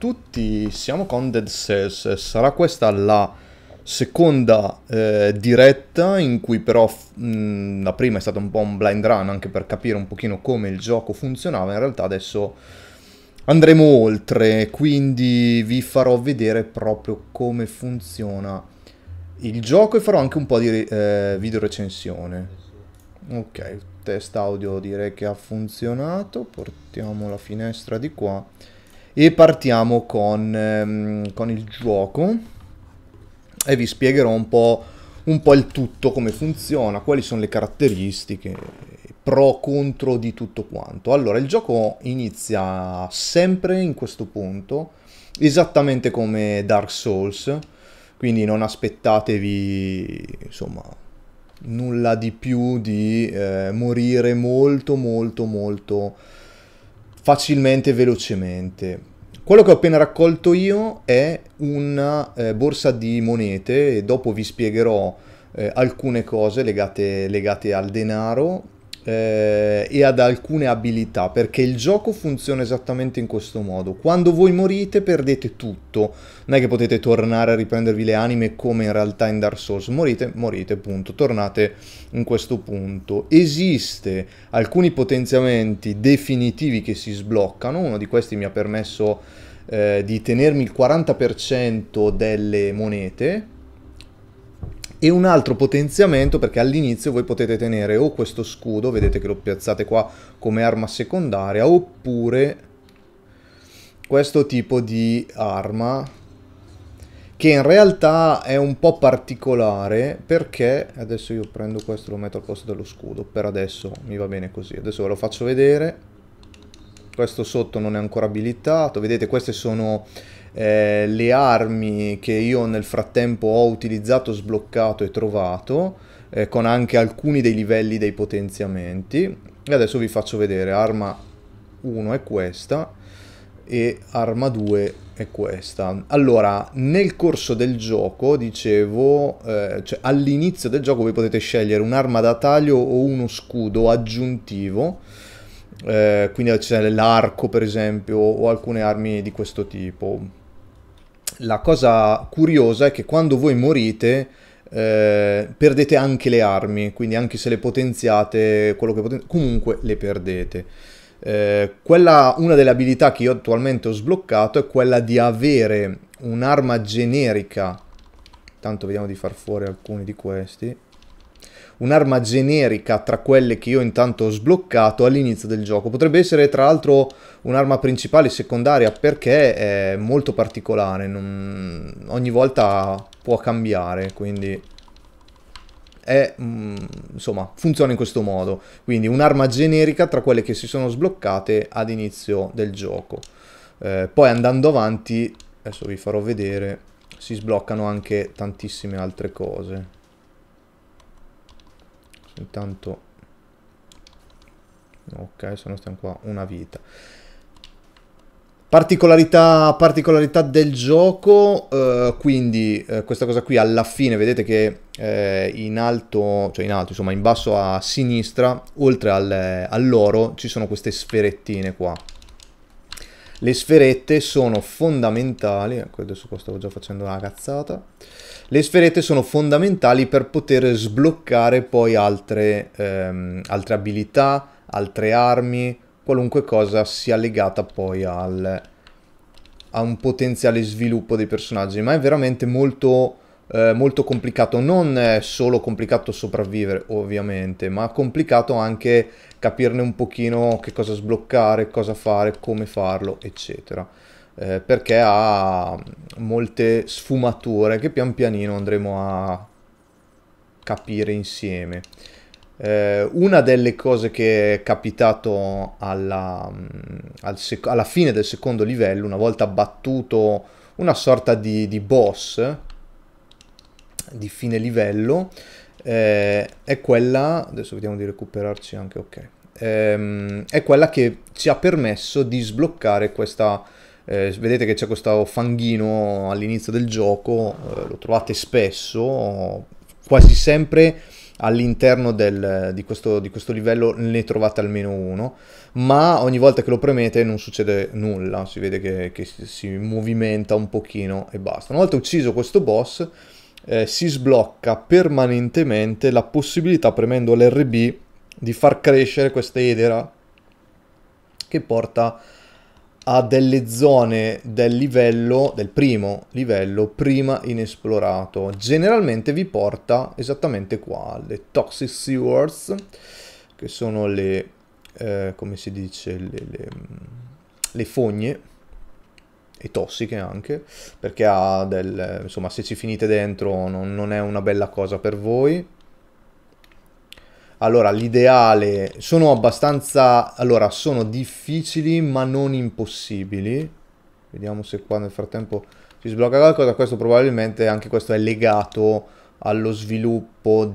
tutti, siamo con Dead Cells, sarà questa la seconda eh, diretta in cui però mh, mm, la prima è stata un po' un blind run anche per capire un pochino come il gioco funzionava, in realtà adesso andremo oltre, quindi vi farò vedere proprio come funziona il gioco e farò anche un po' di eh, video recensione. Ok, test audio direi che ha funzionato, portiamo la finestra di qua e partiamo con, ehm, con il gioco e vi spiegherò un po', un po' il tutto, come funziona, quali sono le caratteristiche, pro contro di tutto quanto. Allora, il gioco inizia sempre in questo punto, esattamente come Dark Souls, quindi non aspettatevi, insomma, nulla di più di eh, morire molto molto molto facilmente e velocemente. Quello che ho appena raccolto io è una eh, borsa di monete e dopo vi spiegherò eh, alcune cose legate, legate al denaro eh, e ad alcune abilità, perché il gioco funziona esattamente in questo modo. Quando voi morite perdete tutto, non è che potete tornare a riprendervi le anime come in realtà in Dark Souls, morite, morite, punto, tornate in questo punto. Esiste alcuni potenziamenti definitivi che si sbloccano, uno di questi mi ha permesso eh, di tenermi il 40% delle monete, e un altro potenziamento perché all'inizio voi potete tenere o questo scudo, vedete che lo piazzate qua come arma secondaria, oppure questo tipo di arma che in realtà è un po' particolare perché adesso io prendo questo e lo metto al posto dello scudo, per adesso mi va bene così, adesso ve lo faccio vedere, questo sotto non è ancora abilitato, vedete queste sono eh, le armi che io nel frattempo ho utilizzato, sbloccato e trovato, eh, con anche alcuni dei livelli dei potenziamenti. E adesso vi faccio vedere, arma 1 è questa e arma 2 è questa. Allora, nel corso del gioco, dicevo, eh, cioè all'inizio del gioco voi potete scegliere un'arma da taglio o uno scudo aggiuntivo, eh, quindi c'è l'arco per esempio o alcune armi di questo tipo la cosa curiosa è che quando voi morite eh, perdete anche le armi, quindi anche se le potenziate, poten- comunque le perdete. Eh, quella, una delle abilità che io attualmente ho sbloccato è quella di avere un'arma generica. Tanto vediamo di far fuori alcuni di questi un'arma generica tra quelle che io intanto ho sbloccato all'inizio del gioco. Potrebbe essere tra l'altro un'arma principale secondaria perché è molto particolare, non... ogni volta può cambiare, quindi è, mm, insomma, funziona in questo modo. Quindi un'arma generica tra quelle che si sono sbloccate ad inizio del gioco. Eh, poi andando avanti, adesso vi farò vedere, si sbloccano anche tantissime altre cose intanto ok se no stiamo qua una vita Particolarità, particolarità, del gioco, eh, quindi eh, questa cosa qui alla fine vedete che eh, in alto, cioè in alto, insomma in basso a sinistra, oltre al, eh, all'oro, ci sono queste sferettine qua. Le sferette sono fondamentali, ecco adesso qua stavo già facendo una cazzata, le sferette sono fondamentali per poter sbloccare poi altre, ehm, altre abilità, altre armi, qualunque cosa sia legata poi al, a un potenziale sviluppo dei personaggi, ma è veramente molto, eh, molto complicato, non è solo complicato sopravvivere ovviamente, ma complicato anche capirne un pochino che cosa sbloccare, cosa fare, come farlo, eccetera eh, perché ha molte sfumature che pian pianino andremo a capire insieme. Eh, una delle cose che è capitato alla, mm, al alla fine del secondo livello, una volta battuto una sorta di, di boss di fine livello, eh, è quella, adesso vediamo di recuperarci anche, ok, ehm, è quella che ci ha permesso di sbloccare questa eh, vedete che c'è questo fanghino all'inizio del gioco, eh, lo trovate spesso, quasi sempre all'interno del, di, questo, di, questo, livello ne trovate almeno uno, ma ogni volta che lo premete non succede nulla, si vede che, che si movimenta un pochino e basta. Una volta ucciso questo boss eh, si sblocca permanentemente la possibilità premendo l'RB di far crescere questa edera che porta ha delle zone del livello, del primo livello, prima inesplorato. Generalmente vi porta esattamente qua, le Toxic Sewers, che sono le, eh, come si dice, le, le, mm, le fogne, e tossiche anche, perché ha del... insomma se ci finite dentro non, non è una bella cosa per voi. Allora, l'ideale sono abbastanza... Allora, sono difficili ma non impossibili. Vediamo se qua nel frattempo si sblocca qualcosa. Questo probabilmente anche questo è legato allo sviluppo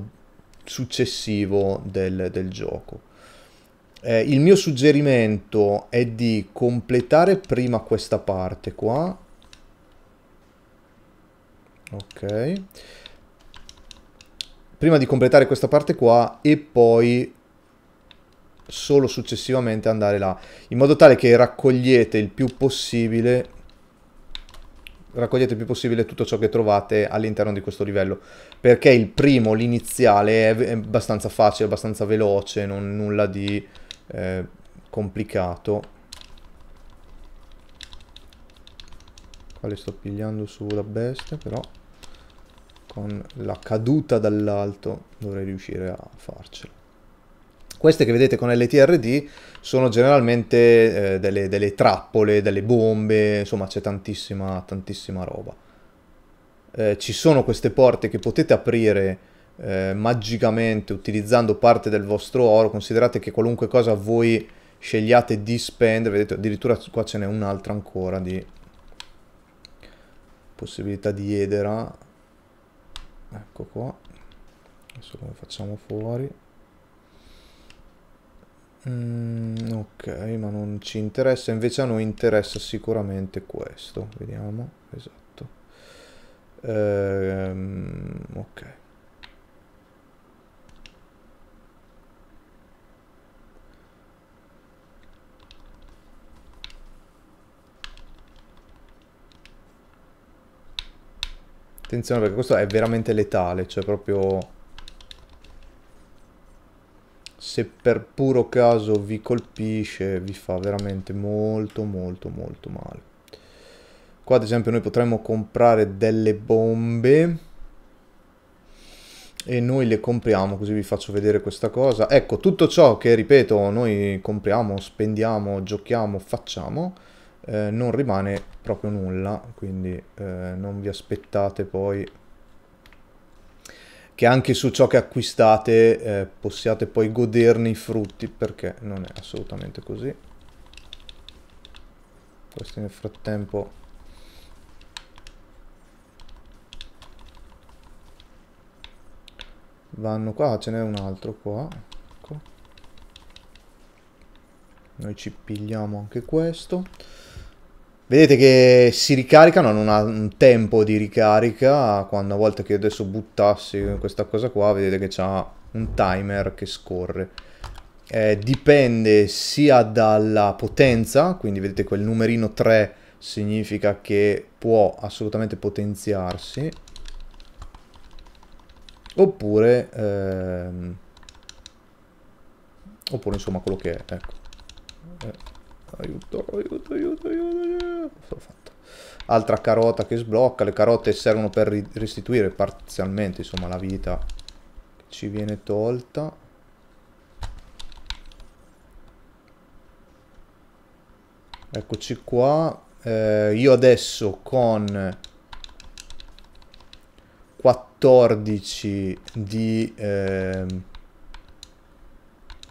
successivo del, del gioco. Eh, il mio suggerimento è di completare prima questa parte qua. Ok prima di completare questa parte qua e poi solo successivamente andare là in modo tale che raccogliete il più possibile raccogliete il più possibile tutto ciò che trovate all'interno di questo livello perché il primo, l'iniziale è abbastanza facile, abbastanza veloce non nulla di eh, complicato quale sto pigliando su la bestia però con la caduta dall'alto dovrei riuscire a farcela. Queste che vedete con LTRD sono generalmente eh, delle, delle, trappole, delle bombe, insomma c'è tantissima, tantissima roba. Eh, ci sono queste porte che potete aprire eh, magicamente utilizzando parte del vostro oro, considerate che qualunque cosa voi scegliate di spendere, vedete addirittura qua ce n'è un'altra ancora di possibilità di edera, ecco qua adesso come facciamo fuori mm, ok ma non ci interessa invece a noi interessa sicuramente questo vediamo esatto ehm, ok Attenzione perché questo è veramente letale, cioè proprio... Se per puro caso vi colpisce vi fa veramente molto molto molto male. Qua ad esempio noi potremmo comprare delle bombe e noi le compriamo, così vi faccio vedere questa cosa. Ecco, tutto ciò che, ripeto, noi compriamo, spendiamo, giochiamo, facciamo eh, non rimane proprio nulla, quindi eh, non vi aspettate poi che anche su ciò che acquistate eh, possiate poi goderne i frutti, perché non è assolutamente così. Questo nel frattempo... Vanno qua, ce n'è un altro qua. Ecco. Noi ci pigliamo anche questo. Vedete che si ricaricano, non ha un tempo di ricarica, quando a volte che adesso buttassi questa cosa qua, vedete che c'ha un timer che scorre. Eh, dipende sia dalla potenza, quindi vedete quel numerino 3 significa che può assolutamente potenziarsi, oppure, ehm, oppure insomma quello che è, ecco. Eh. Aiuto, aiuto, aiuto, aiuto. L'ho fatto. Altra carota che sblocca. Le carote servono per restituire parzialmente, insomma, la vita che ci viene tolta. Eccoci qua. Eh, io adesso con 14 di... Ehm,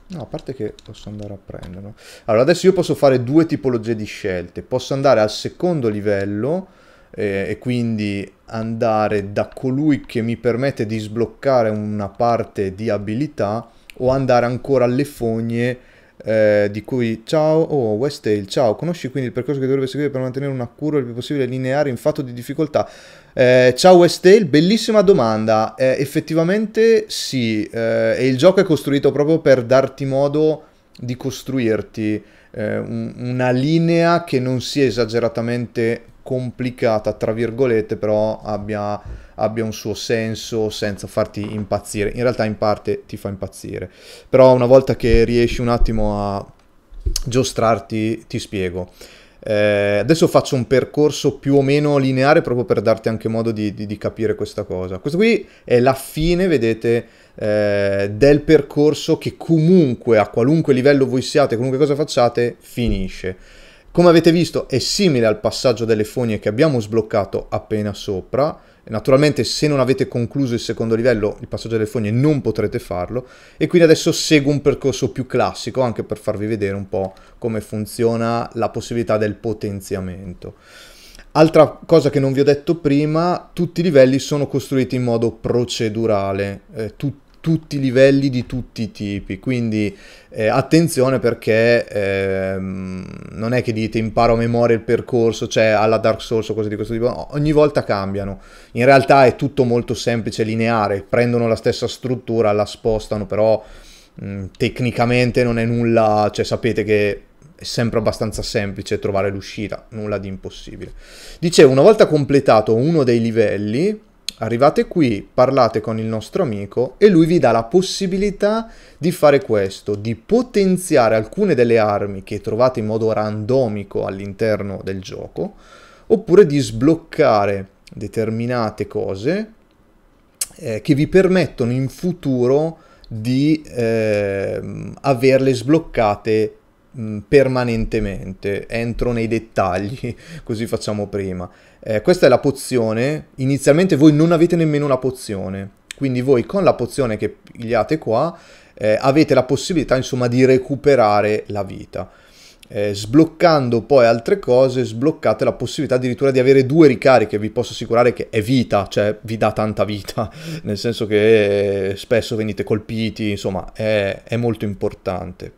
No, a parte che posso andare a prenderlo. Allora, adesso io posso fare due tipologie di scelte. Posso andare al secondo livello eh, e quindi andare da colui che mi permette di sbloccare una parte di abilità o andare ancora alle fogne eh, di cui ciao, oh West Tale, ciao, conosci quindi il percorso che dovrebbe seguire per mantenere una cura il più possibile lineare in fatto di difficoltà. Eh, ciao Westale, bellissima domanda. Eh, effettivamente sì, eh, e il gioco è costruito proprio per darti modo di costruirti eh, un, una linea che non sia esageratamente complicata, tra virgolette, però abbia, abbia, un suo senso senza farti impazzire. In realtà in parte ti fa impazzire, però una volta che riesci un attimo a giostrarti ti spiego. Eh, adesso faccio un percorso più o meno lineare proprio per darti anche modo di, di, di capire questa cosa. Questo qui è la fine, vedete, eh, del percorso che comunque a qualunque livello voi siate, qualunque cosa facciate, finisce. Come avete visto è simile al passaggio delle fogne che abbiamo sbloccato appena sopra, Naturalmente se non avete concluso il secondo livello, il passaggio delle fogne, non potrete farlo. E quindi adesso seguo un percorso più classico, anche per farvi vedere un po' come funziona la possibilità del potenziamento. Altra cosa che non vi ho detto prima, tutti i livelli sono costruiti in modo procedurale, eh, tutti tutti i livelli di tutti i tipi, quindi eh, attenzione perché ehm, non è che dite imparo a memoria il percorso, cioè alla Dark Souls o cose di questo tipo, no, ogni volta cambiano. In realtà è tutto molto semplice, lineare, prendono la stessa struttura, la spostano, però mh, mm, tecnicamente non è nulla, cioè sapete che è sempre abbastanza semplice trovare l'uscita, nulla di impossibile. Dicevo, una volta completato uno dei livelli, arrivate qui, parlate con il nostro amico e lui vi dà la possibilità di fare questo, di potenziare alcune delle armi che trovate in modo randomico all'interno del gioco, oppure di sbloccare determinate cose eh, che vi permettono in futuro di eh, averle sbloccate permanentemente, entro nei dettagli, così facciamo prima. Eh, questa è la pozione, inizialmente voi non avete nemmeno una pozione, quindi voi con la pozione che pigliate qua eh, avete la possibilità insomma di recuperare la vita. Eh, sbloccando poi altre cose sbloccate la possibilità addirittura di avere due ricariche vi posso assicurare che è vita cioè vi dà tanta vita nel senso che eh, spesso venite colpiti insomma è, è molto importante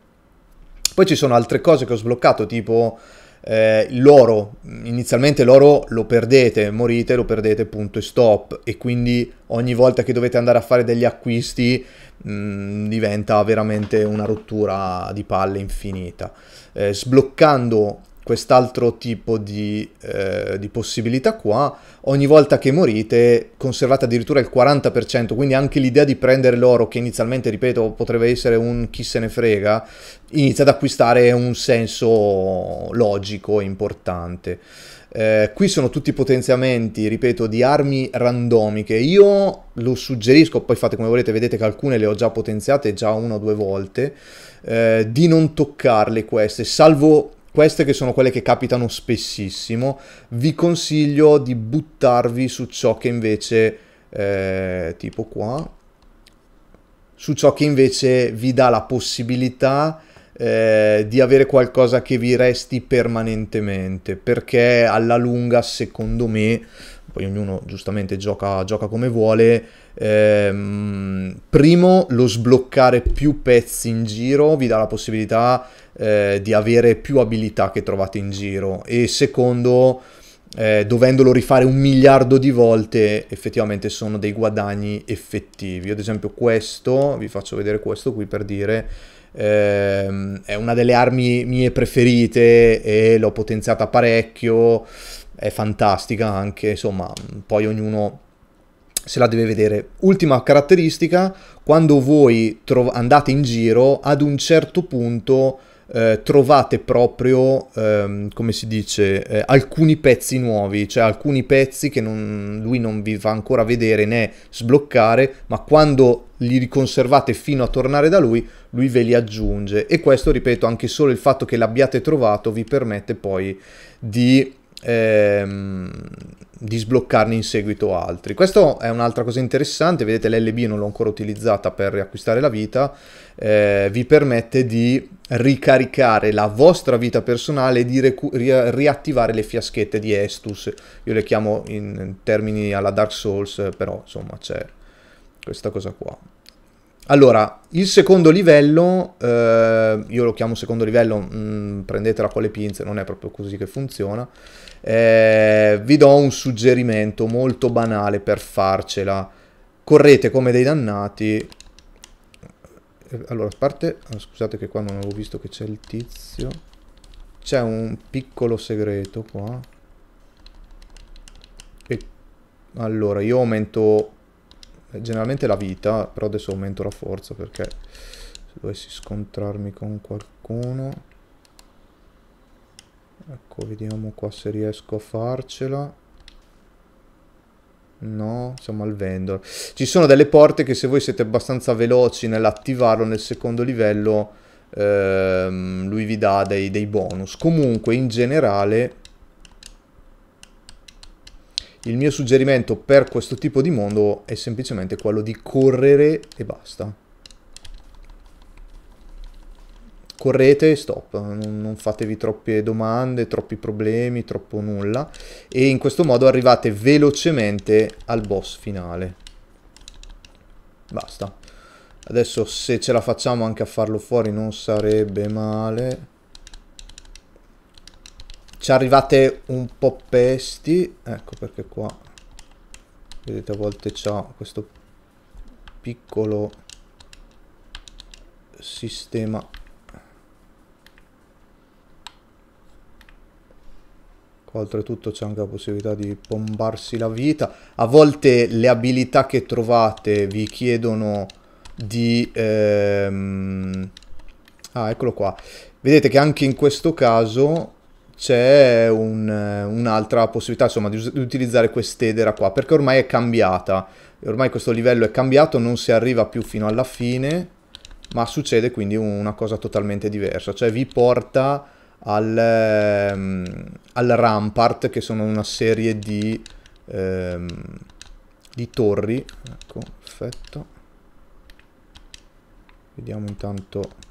poi ci sono altre cose che ho sbloccato tipo eh, l'oro, inizialmente l'oro lo perdete, morite, lo perdete, punto e stop. E quindi ogni volta che dovete andare a fare degli acquisti mh, mm, diventa veramente una rottura di palle infinita. Eh, sbloccando quest'altro tipo di, eh, di, possibilità qua, ogni volta che morite conservate addirittura il 40%, quindi anche l'idea di prendere l'oro, che inizialmente, ripeto, potrebbe essere un chi se ne frega, inizia ad acquistare un senso logico e importante. Eh, qui sono tutti potenziamenti, ripeto, di armi randomiche. Io lo suggerisco, poi fate come volete, vedete che alcune le ho già potenziate già una o due volte, eh, di non toccarle queste, salvo queste che sono quelle che capitano spessissimo, vi consiglio di buttarvi su ciò che invece, eh, tipo qua, su ciò che invece vi dà la possibilità eh, di avere qualcosa che vi resti permanentemente, perché alla lunga, secondo me, poi ognuno giustamente gioca, gioca come vuole. Ehm, primo, lo sbloccare più pezzi in giro vi dà la possibilità eh, di avere più abilità che trovate in giro. E secondo, eh, dovendolo rifare un miliardo di volte, effettivamente sono dei guadagni effettivi. Ad esempio questo, vi faccio vedere questo qui per dire... Ehm, è una delle armi mie preferite e l'ho potenziata parecchio è fantastica anche, insomma, poi ognuno se la deve vedere. Ultima caratteristica, quando voi trov- andate in giro, ad un certo punto eh, trovate proprio, ehm, come si dice, eh, alcuni pezzi nuovi, cioè alcuni pezzi che non, lui non vi fa ancora vedere né sbloccare, ma quando li riconservate fino a tornare da lui, lui ve li aggiunge. E questo, ripeto, anche solo il fatto che l'abbiate trovato vi permette poi di ehm, di sbloccarne in seguito altri. Questa è un'altra cosa interessante, vedete l'LB non l'ho ancora utilizzata per riacquistare la vita, eh, vi permette di ricaricare la vostra vita personale e di ri riattivare le fiaschette di Estus, io le chiamo in termini alla Dark Souls, però insomma c'è questa cosa qua. Allora, il secondo livello, eh, io lo chiamo secondo livello, mh, mm, prendetela con le pinze, non è proprio così che funziona. Eh, vi do un suggerimento molto banale per farcela. Correte come dei dannati. Eh, allora, a parte, ah, scusate che qua non avevo visto che c'è il tizio. C'è un piccolo segreto qua. E, allora, io aumento generalmente la vita, però adesso aumento la forza perché se dovessi scontrarmi con qualcuno... Ecco, vediamo qua se riesco a farcela. No, siamo al vendor. Ci sono delle porte che se voi siete abbastanza veloci nell'attivarlo nel secondo livello, ehm, lui vi dà dei, dei bonus. Comunque, in generale, il mio suggerimento per questo tipo di mondo è semplicemente quello di correre e basta. Correte e stop, non, fatevi troppe domande, troppi problemi, troppo nulla e in questo modo arrivate velocemente al boss finale. Basta. Adesso se ce la facciamo anche a farlo fuori non sarebbe male. Ci arrivate un po' pesti. Ecco perché qua, vedete, a volte c'è questo piccolo sistema Qua oltretutto c'è anche la possibilità di bombarsi la vita. A volte le abilità che trovate vi chiedono di... Ehm... Ah, eccolo qua. Vedete che anche in questo caso c'è un, eh, un'altra possibilità insomma, di, di, utilizzare quest'edera qua perché ormai è cambiata ormai questo livello è cambiato non si arriva più fino alla fine ma succede quindi una cosa totalmente diversa cioè vi porta al, ehm, al rampart che sono una serie di, ehm, di torri ecco perfetto vediamo intanto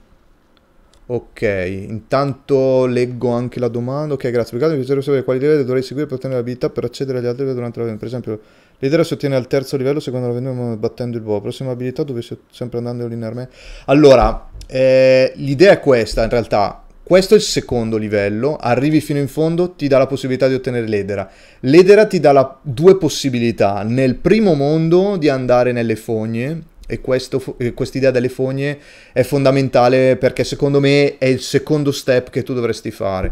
Ok, intanto leggo anche la domanda. Ok, grazie. Peccato che bisogna sapere quali livelli dovrei seguire per ottenere l'abilità per accedere agli altri durante la vendita. Per esempio, l'idea si ottiene al terzo livello secondo la vendita battendo il boss. Prossima abilità dove si sempre andando linearmente. Allora, eh, l'idea è questa in realtà. Questo è il secondo livello, arrivi fino in fondo, ti dà la possibilità di ottenere l'edera. L'edera ti dà la... due possibilità, nel primo mondo di andare nelle fogne e questa idea delle fogne è fondamentale perché secondo me è il secondo step che tu dovresti fare.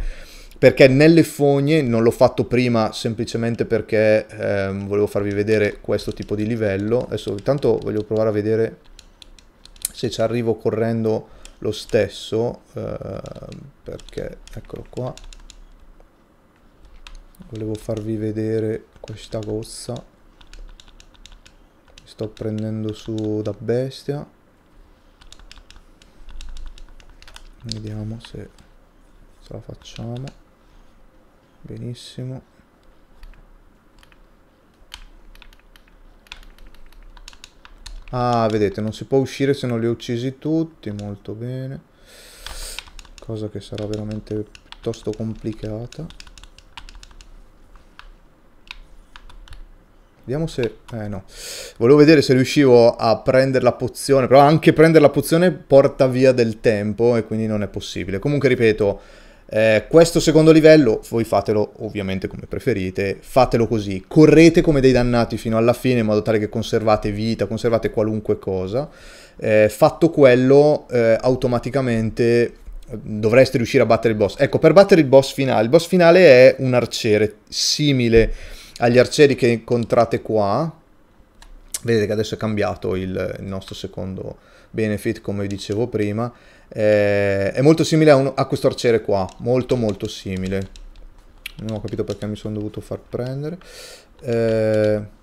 Perché nelle fogne, non l'ho fatto prima semplicemente perché eh, volevo farvi vedere questo tipo di livello, adesso intanto voglio provare a vedere se ci arrivo correndo lo stesso, eh, perché eccolo qua, volevo farvi vedere questa gozza sto prendendo su da bestia vediamo se ce la facciamo benissimo ah vedete non si può uscire se non li ho uccisi tutti molto bene cosa che sarà veramente piuttosto complicata Vediamo se... Eh no. Volevo vedere se riuscivo a prendere la pozione, però anche prendere la pozione porta via del tempo e quindi non è possibile. Comunque ripeto, eh, questo secondo livello voi fatelo ovviamente come preferite, fatelo così, correte come dei dannati fino alla fine in modo tale che conservate vita, conservate qualunque cosa. Eh, fatto quello eh, automaticamente eh, dovreste riuscire a battere il boss. Ecco, per battere il boss finale, il boss finale è un arciere simile agli arcieri che incontrate qua. Vedete che adesso è cambiato il, il nostro secondo benefit, come vi dicevo prima. Eh, è molto simile a, un, a questo arciere qua, molto molto simile. Non ho capito perché mi sono dovuto far prendere. Eh...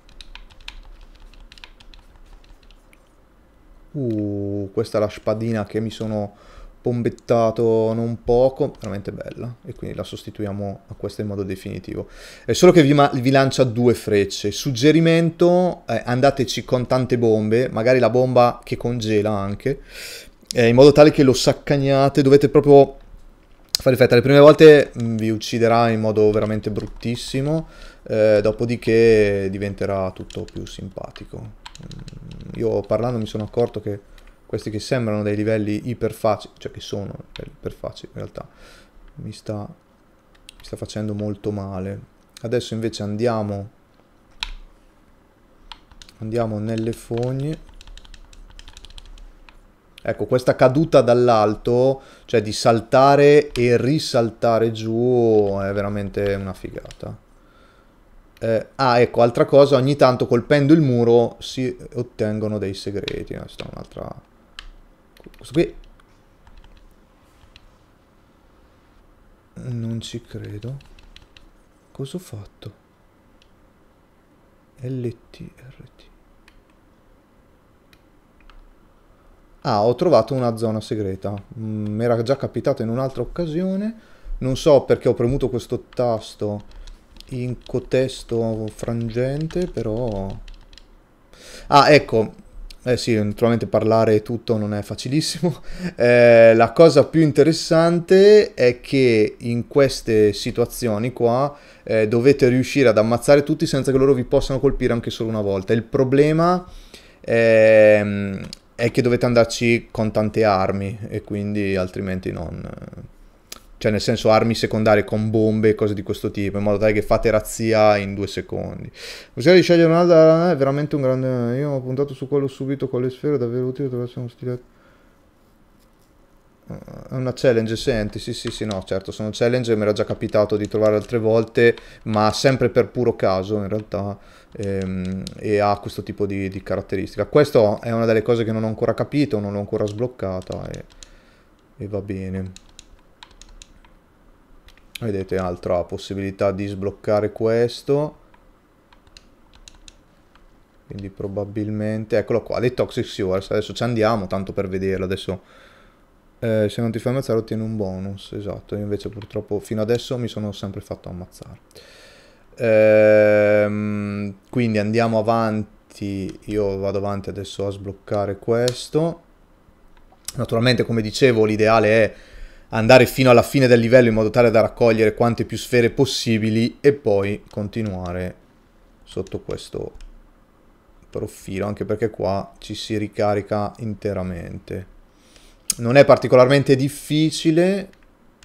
Uh, questa è la spadina che mi sono pombettato non poco, veramente bella, e quindi la sostituiamo a questa in modo definitivo. È solo che vi, vi lancia due frecce. Suggerimento, eh, andateci con tante bombe, magari la bomba che congela anche, eh, in modo tale che lo saccagnate, dovete proprio fare fetta, Le prime volte mh, mm, vi ucciderà in modo veramente bruttissimo, eh, dopodiché diventerà tutto più simpatico. Mm, io parlando mi sono accorto che questi che sembrano dei livelli iperfacili, cioè che sono iperfacili in realtà, mi sta, mi sta facendo molto male. Adesso invece andiamo, andiamo nelle fogne. Ecco, questa caduta dall'alto, cioè di saltare e risaltare giù, è veramente una figata. Eh, ah, ecco, altra cosa, ogni tanto colpendo il muro si ottengono dei segreti. Eh, questa è un'altra questo qui... Non ci credo. Cosa ho fatto? LT, RT. Ah, ho trovato una zona segreta. Mm, mi era già capitata in un'altra occasione. Non so perché ho premuto questo tasto in contesto frangente, però... Ah, ecco, eh sì, naturalmente parlare tutto non è facilissimo. Eh, la cosa più interessante è che in queste situazioni qua eh, dovete riuscire ad ammazzare tutti senza che loro vi possano colpire anche solo una volta. Il problema è, ehm, è che dovete andarci con tante armi e quindi altrimenti non cioè nel senso armi secondarie con bombe e cose di questo tipo, in modo tale che fate razzia in due secondi. Possiamo di scegliere un'altra, è veramente un grande... Io ho puntato su quello subito con le sfere, davvero utile attraverso uno stiletto. Eh, è una challenge, senti, sì sì sì, no, certo, sono challenge, mi era già capitato di trovare altre volte, ma sempre per puro caso in realtà, ehm, e ha questo tipo di, di caratteristica. Questa è una delle cose che non ho ancora capito, non l'ho ancora sbloccata e, e va bene vedete altra possibilità di sbloccare questo quindi probabilmente eccolo qua dei toxic sewers adesso ci andiamo tanto per vederlo adesso eh, se non ti fai ammazzare ottieni un bonus esatto io invece purtroppo fino adesso mi sono sempre fatto ammazzare ehm, quindi andiamo avanti io vado avanti adesso a sbloccare questo naturalmente come dicevo l'ideale è andare fino alla fine del livello in modo tale da raccogliere quante più sfere possibili e poi continuare sotto questo profilo, anche perché qua ci si ricarica interamente. Non è particolarmente difficile,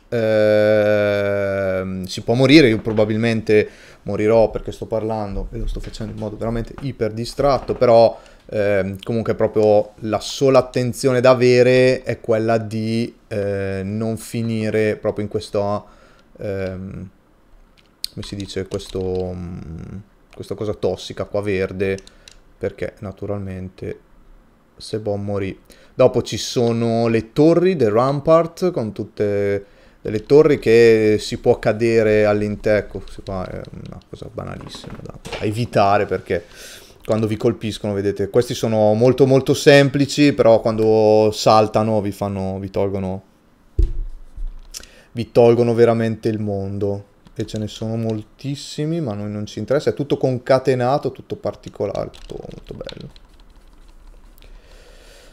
eh, si può morire, io probabilmente morirò perché sto parlando e lo sto facendo in modo veramente iper distratto, però Ehm, comunque proprio la sola attenzione da avere è quella di eh, non finire proprio in questo, ehm, come si dice, questo, mm, questa cosa tossica qua verde, perché naturalmente se bom morì. Dopo ci sono le torri del Rampart con tutte delle torri che si può cadere all'interno. Ecco, qua è una cosa banalissima da, da evitare perché quando vi colpiscono, vedete, questi sono molto molto semplici, però quando saltano vi fanno, vi tolgono, vi tolgono veramente il mondo. E ce ne sono moltissimi, ma a noi non ci interessa, è tutto concatenato, tutto particolare, tutto molto bello.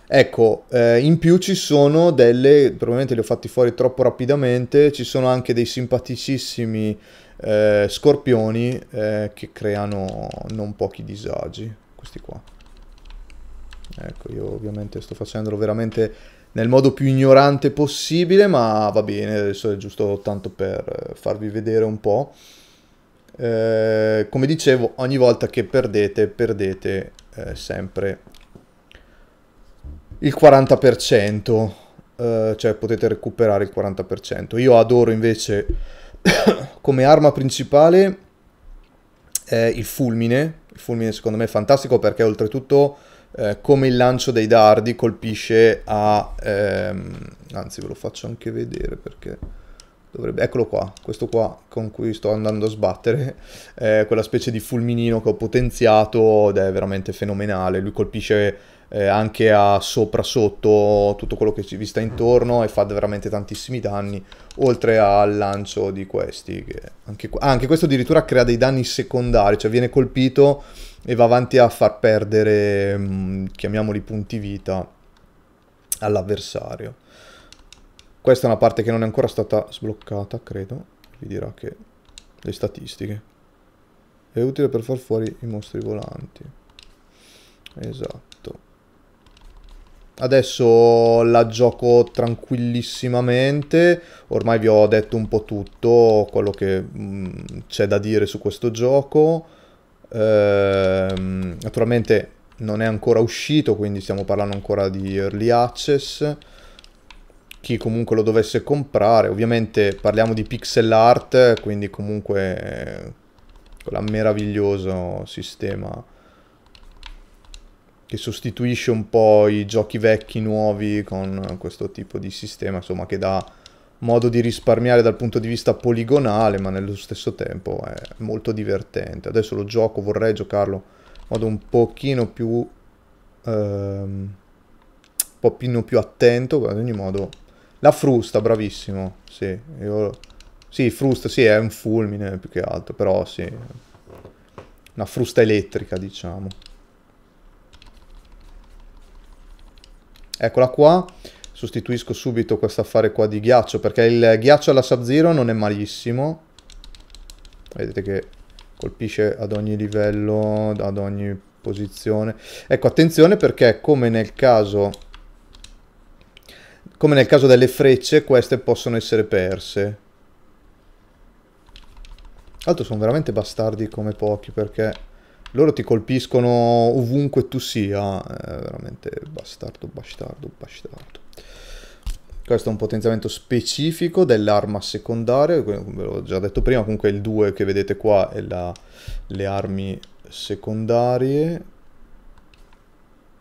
Ecco, eh, in più ci sono delle, probabilmente li ho fatti fuori troppo rapidamente, ci sono anche dei simpaticissimi eh, scorpioni eh, che creano non pochi disagi, questi qua. Ecco, io ovviamente sto facendolo veramente nel modo più ignorante possibile, ma va bene, adesso è giusto tanto per eh, farvi vedere un po'. Eh, come dicevo, ogni volta che perdete, perdete eh, sempre il 40%, eh, cioè potete recuperare il 40%. Io adoro invece come arma principale eh, il fulmine. Il fulmine secondo me è fantastico perché oltretutto eh, come il lancio dei dardi colpisce a... Ehm, anzi ve lo faccio anche vedere perché dovrebbe... Eccolo qua, questo qua con cui sto andando a sbattere, eh, quella specie di fulminino che ho potenziato ed è veramente fenomenale. Lui colpisce eh, anche a sopra sotto tutto quello che ci, vi sta intorno e fa veramente tantissimi danni, oltre al lancio di questi. Anche, ah, anche, questo addirittura crea dei danni secondari, cioè viene colpito e va avanti a far perdere, mh, mm, chiamiamoli punti vita, all'avversario. Questa è una parte che non è ancora stata sbloccata, credo. Vi dirà che le statistiche. È utile per far fuori i mostri volanti. Esatto. Adesso la gioco tranquillissimamente, ormai vi ho detto un po' tutto quello che mm, c'è da dire su questo gioco. Ehm, naturalmente non è ancora uscito, quindi stiamo parlando ancora di early access. Chi comunque lo dovesse comprare, ovviamente parliamo di pixel art, quindi comunque eh, quel meraviglioso sistema che sostituisce un po' i giochi vecchi nuovi con questo tipo di sistema, insomma, che dà modo di risparmiare dal punto di vista poligonale, ma nello stesso tempo è molto divertente. Adesso lo gioco, vorrei giocarlo in modo un pochino più... Ehm, un pochino più attento, ad ogni modo... La frusta, bravissimo, sì, io... Sì, frusta, sì, è un fulmine più che altro, però sì, una frusta elettrica, diciamo. Eccola qua. Sostituisco subito questo affare qua di ghiaccio perché il ghiaccio alla Sub-Zero non è malissimo. Vedete che colpisce ad ogni livello, ad ogni posizione. Ecco, attenzione perché come nel caso come nel caso delle frecce, queste possono essere perse. Altro sono veramente bastardi come pochi perché loro ti colpiscono ovunque tu sia. È eh, veramente bastardo, bastardo, bastardo. Questo è un potenziamento specifico dell'arma secondaria, ve l'ho già detto prima, comunque il 2 che vedete qua è la, le armi secondarie.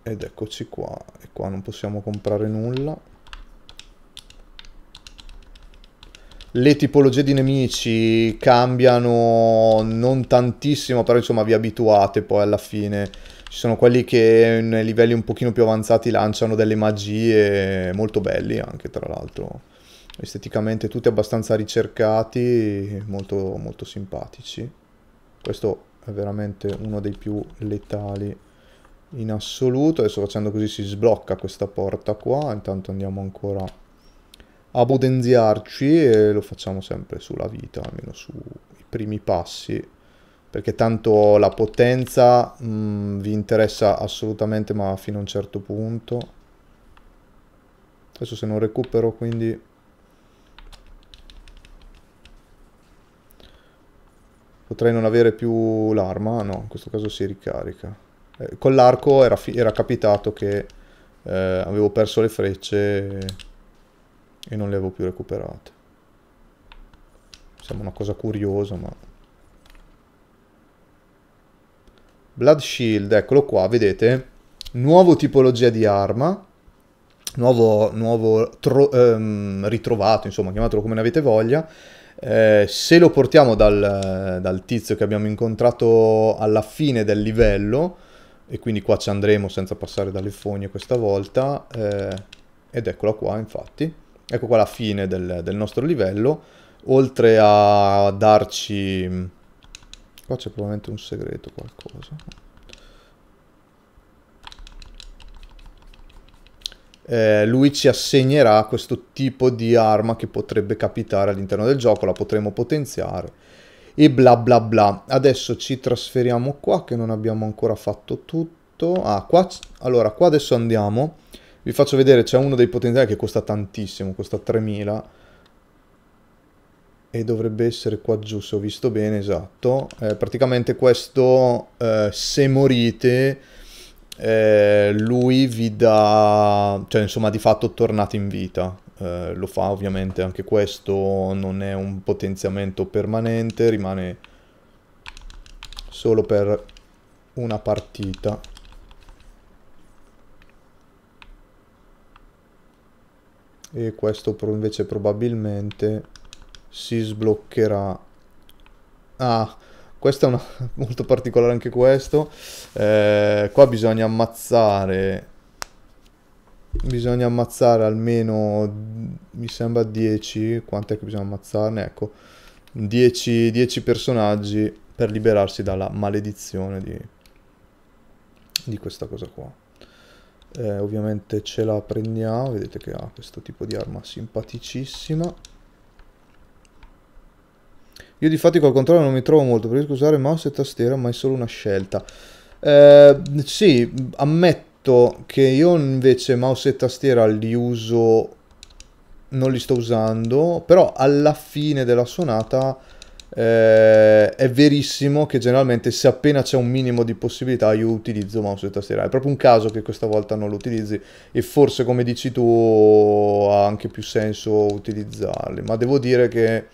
Ed eccoci qua, e qua non possiamo comprare nulla. le tipologie di nemici cambiano non tantissimo, però insomma vi abituate poi alla fine. Ci sono quelli che nei livelli un pochino più avanzati lanciano delle magie molto belli anche tra l'altro. Esteticamente tutti abbastanza ricercati, molto, molto simpatici. Questo è veramente uno dei più letali in assoluto. Adesso facendo così si sblocca questa porta qua, intanto andiamo ancora a potenziarci e lo facciamo sempre sulla vita, almeno sui primi passi, perché tanto la potenza mh, mm, vi interessa assolutamente ma fino a un certo punto. Adesso se non recupero quindi... Potrei non avere più l'arma, no, in questo caso si ricarica. Eh, con l'arco era, era, capitato che eh, avevo perso le frecce e non le avevo più recuperate. Sembra una cosa curiosa, ma... Blood Shield, eccolo qua, vedete? Nuovo tipologia di arma, nuovo, nuovo tro, ehm, ritrovato, insomma, chiamatelo come ne avete voglia. Eh, se lo portiamo dal, dal tizio che abbiamo incontrato alla fine del livello, e quindi qua ci andremo senza passare dalle fogne questa volta, eh, ed eccola qua infatti, Ecco qua la fine del, del nostro livello. Oltre a darci... Mm, qua c'è probabilmente un segreto, qualcosa. Eh, lui ci assegnerà questo tipo di arma che potrebbe capitare all'interno del gioco, la potremo potenziare e bla bla bla. Adesso ci trasferiamo qua che non abbiamo ancora fatto tutto. Ah, qua, allora, qua adesso andiamo vi faccio vedere, c'è uno dei potenziali che costa tantissimo, costa 3000. E dovrebbe essere qua giù, se ho visto bene, esatto. Eh, praticamente questo, eh, se morite, eh, lui vi dà... Cioè, insomma, di fatto tornate in vita. Eh, lo fa ovviamente anche questo, non è un potenziamento permanente, rimane solo per una partita. e questo invece probabilmente si sbloccherà ah questo è una molto particolare anche questo eh, qua bisogna ammazzare bisogna ammazzare almeno mi sembra 10 quant'è che bisogna ammazzarne ecco 10, 10 personaggi per liberarsi dalla maledizione di, di questa cosa qua eh, ovviamente ce la prendiamo vedete che ha questo tipo di arma simpaticissima io di fatti col controllo non mi trovo molto, preferisco usare mouse e tastiera, ma è solo una scelta. Eh, sì, ammetto che io invece mouse e tastiera li uso, non li sto usando, però alla fine della suonata eh, è verissimo che generalmente se appena c'è un minimo di possibilità io utilizzo mouse e tastiera. È proprio un caso che questa volta non lo utilizzi e forse come dici tu ha anche più senso utilizzarli, ma devo dire che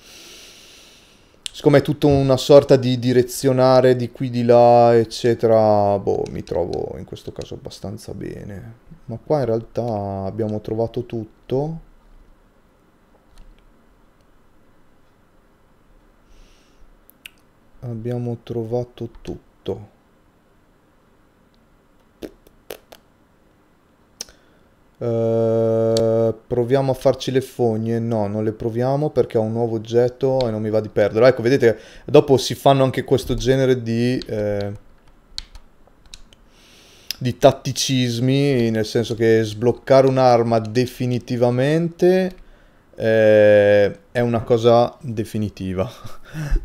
siccome è tutta una sorta di direzionare di qui di là eccetera, boh, mi trovo in questo caso abbastanza bene. Ma qua in realtà abbiamo trovato tutto. abbiamo trovato tutto Uh, proviamo a farci le fogne. No, non le proviamo perché ho un nuovo oggetto e non mi va di perderlo. Ecco, vedete, dopo si fanno anche questo genere di... Eh, di tatticismi, nel senso che sbloccare un'arma definitivamente eh, è una cosa definitiva.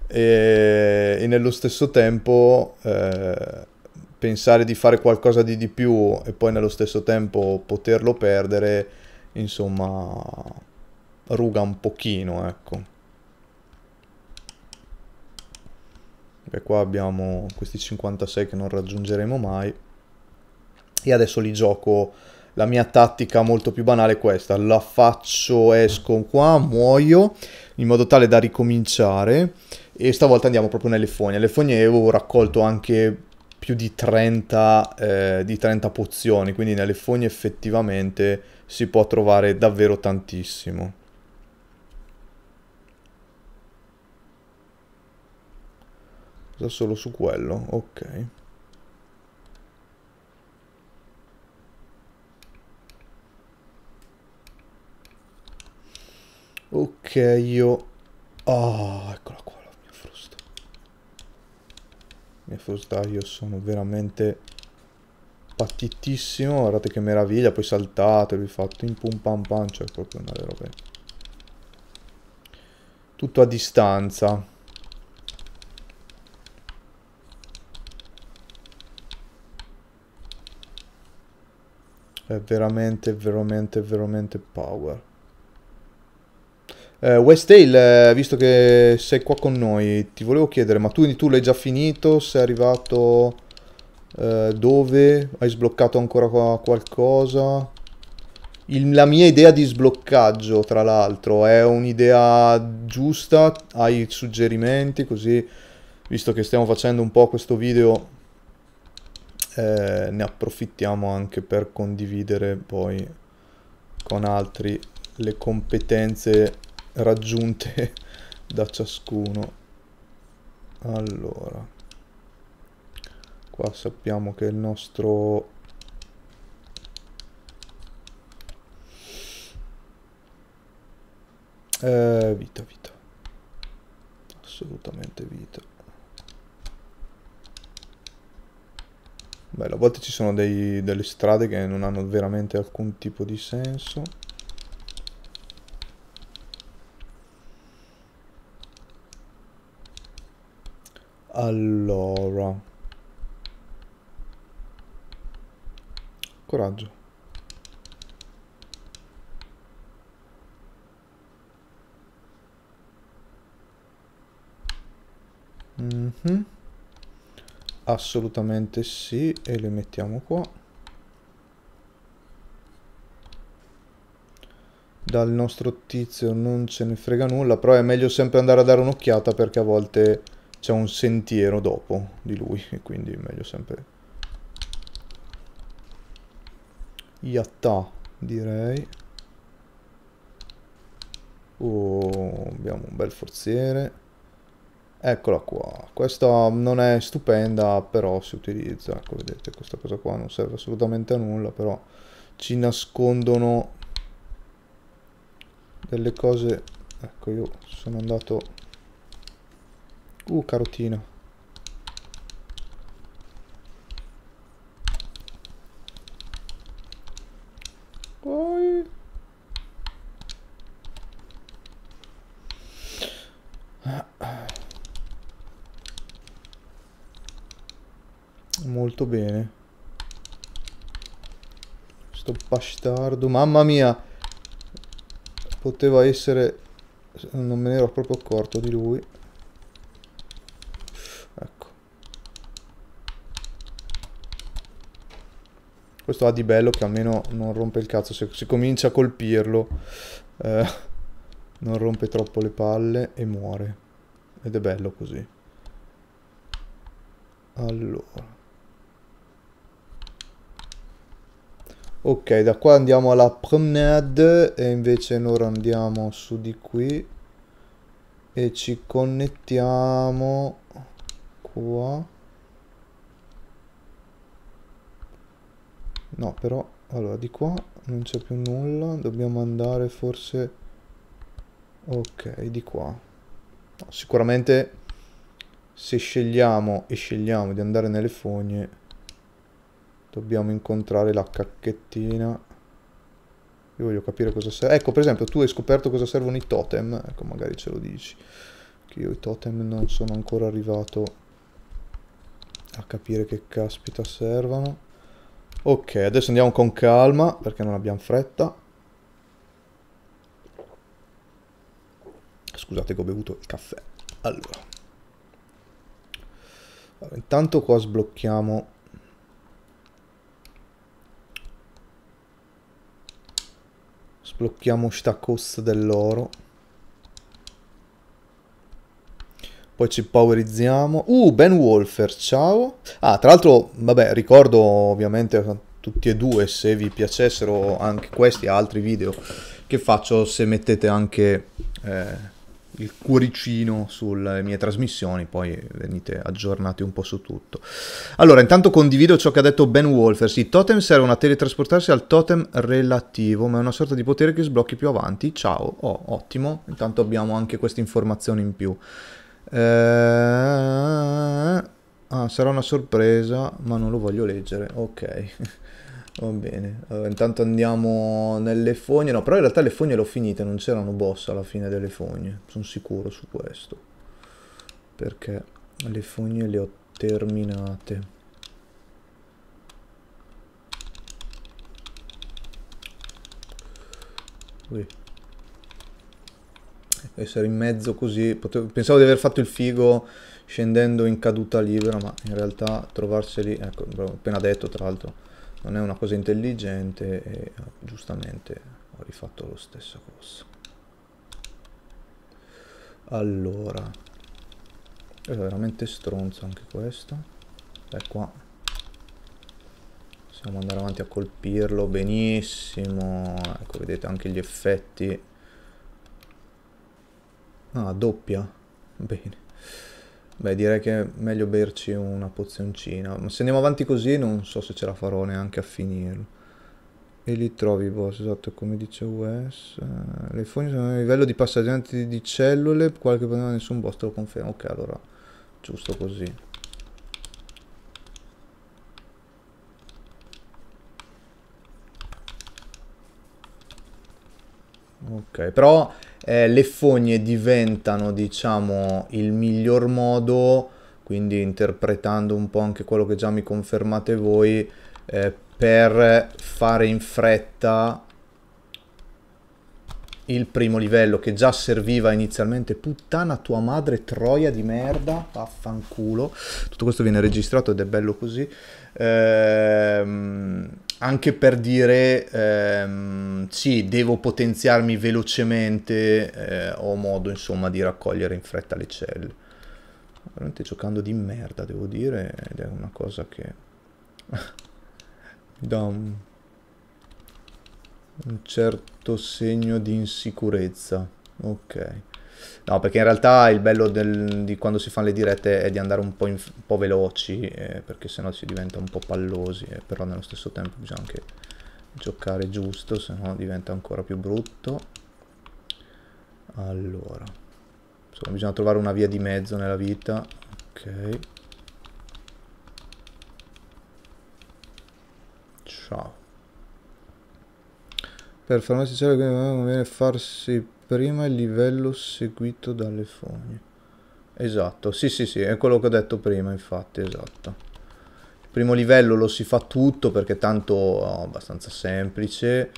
e, e nello stesso tempo eh, pensare di fare qualcosa di di più e poi nello stesso tempo poterlo perdere, insomma, ruga un pochino, ecco. E qua abbiamo questi 56 che non raggiungeremo mai. E adesso li gioco la mia tattica molto più banale è questa, la faccio, esco qua, muoio, in modo tale da ricominciare e stavolta andiamo proprio nelle fogne. Le fogne avevo raccolto anche più di 30, eh, di 30 pozioni, quindi nelle fogne effettivamente si può trovare davvero tantissimo. solo su quello, ok. Ok, io... Oh, eccola qua la mia frusta. Mia frusta, io sono veramente patitissimo. Guardate che meraviglia, poi saltate, lui fatto in pum pam pam, cioè proprio una delle Tutto a distanza. È veramente, veramente, veramente power. Eh, West Tale, eh, visto che sei qua con noi, ti volevo chiedere, ma tu, tu l'hai già finito? Sei arrivato eh, dove? Hai sbloccato ancora qualcosa? Il, la mia idea di sbloccaggio, tra l'altro, è un'idea giusta? Hai suggerimenti? Così, visto che stiamo facendo un po' questo video, eh, ne approfittiamo anche per condividere poi con altri le competenze raggiunte da ciascuno allora qua sappiamo che il nostro eh, vita vita assolutamente vita beh a volte ci sono dei, delle strade che non hanno veramente alcun tipo di senso Allora. Coraggio. Mm -hmm. Assolutamente sì, e le mettiamo qua. Dal nostro tizio non ce ne frega nulla, però è meglio sempre andare a dare un'occhiata perché a volte c'è un sentiero dopo di lui e quindi è meglio sempre Yatta direi oh, abbiamo un bel forziere eccola qua questa non è stupenda però si utilizza ecco vedete questa cosa qua non serve assolutamente a nulla però ci nascondono delle cose ecco io sono andato Uh, carotino. Poi... Molto bene. Sto bastardo. Mamma mia. Poteva essere... Non me ne ero proprio accorto di lui. Questo ha di bello che almeno non rompe il cazzo. Se, se comincia a colpirlo, eh, non rompe troppo le palle e muore. Ed è bello così. Allora. Ok, da qua andiamo alla promenade e invece noi andiamo su di qui e ci connettiamo qua no però allora di qua non c'è più nulla dobbiamo andare forse ok di qua no, sicuramente se scegliamo e scegliamo di andare nelle fogne dobbiamo incontrare la cacchettina io voglio capire cosa serve ecco per esempio tu hai scoperto cosa servono i totem ecco magari ce lo dici che io i totem non sono ancora arrivato a capire che caspita servono Ok, adesso andiamo con calma perché non abbiamo fretta. Scusate che ho bevuto il caffè. Allora. allora intanto qua sblocchiamo sblocchiamo sta costa dell'oro Poi ci powerizziamo. Uh, Ben Wolfer, ciao. Ah, tra l'altro, vabbè, ricordo ovviamente a tutti e due, se vi piacessero anche questi altri video che faccio, se mettete anche eh, il cuoricino sulle mie trasmissioni, poi venite aggiornati un po' su tutto. Allora, intanto condivido ciò che ha detto Ben Wolfer. Sì, totem servono a teletrasportarsi al totem relativo, ma è una sorta di potere che sblocchi più avanti. Ciao, oh, ottimo. Intanto abbiamo anche queste informazioni in più. Eh, ah, sarà una sorpresa, ma non lo voglio leggere. Ok. Va bene, allora, intanto andiamo nelle fogne, no però in realtà le fogne le ho finite, non c'erano boss alla fine delle fogne, sono sicuro su questo, perché le fogne le ho terminate. Ui essere in mezzo così. Potevo, pensavo di aver fatto il figo scendendo in caduta libera, ma in realtà trovarseli, ecco, appena detto tra l'altro, non è una cosa intelligente e giustamente ho rifatto lo stesso corso. Allora, è veramente stronzo anche questo. E qua possiamo andare avanti a colpirlo benissimo. Ecco, vedete anche gli effetti Ah, doppia. Bene. Beh, direi che è meglio berci una pozioncina. Ma se andiamo avanti così non so se ce la farò neanche a finirlo. E li trovi boss, esatto, come dice Wes. Eh, le foglie sono a livello di passaggianti di cellule, qualche problema nessun boss te lo confermo. Ok, allora, giusto così. ok. Però eh, le fogne diventano, diciamo, il miglior modo, quindi interpretando un po' anche quello che già mi confermate voi, eh, per fare in fretta il primo livello che già serviva inizialmente puttana tua madre troia di merda vaffanculo tutto questo viene registrato ed è bello così ehm anche per dire ehm, sì, devo potenziarmi velocemente, eh, ho modo insomma di raccogliere in fretta le celle. Veramente giocando di merda, devo dire, ed è una cosa che mi dà un... un certo segno di insicurezza. Ok. No, perché in realtà il bello del, di quando si fanno le dirette è di andare un po', in, un po veloci, eh, perché sennò si diventa un po' pallosi, eh, però nello stesso tempo bisogna anche giocare giusto, sennò diventa ancora più brutto. Allora, insomma, bisogna trovare una via di mezzo nella vita. Ok. Ciao. Per farmi sincero che non conviene farsi prima il livello seguito dalle fogne esatto sì sì sì è quello che ho detto prima infatti esatto il primo livello lo si fa tutto perché tanto oh, abbastanza semplice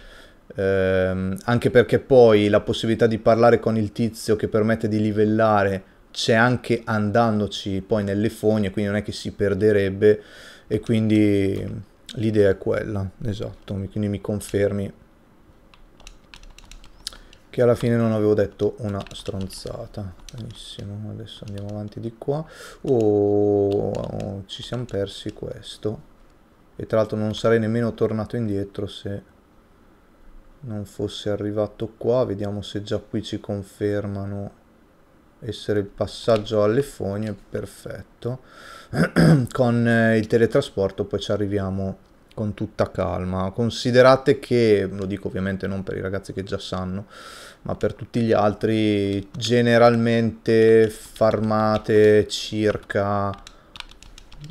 ehm, anche perché poi la possibilità di parlare con il tizio che permette di livellare c'è anche andandoci poi nelle fogne quindi non è che si perderebbe e quindi l'idea è quella esatto quindi mi confermi che alla fine non avevo detto una stronzata. Benissimo, adesso andiamo avanti di qua. Oh, oh ci siamo persi questo. E tra l'altro non sarei nemmeno tornato indietro se non fosse arrivato qua. Vediamo se già qui ci confermano essere il passaggio alle fogne. Perfetto. Con eh, il teletrasporto poi ci arriviamo con tutta calma. Considerate che, lo dico ovviamente non per i ragazzi che già sanno, ma per tutti gli altri, generalmente farmate circa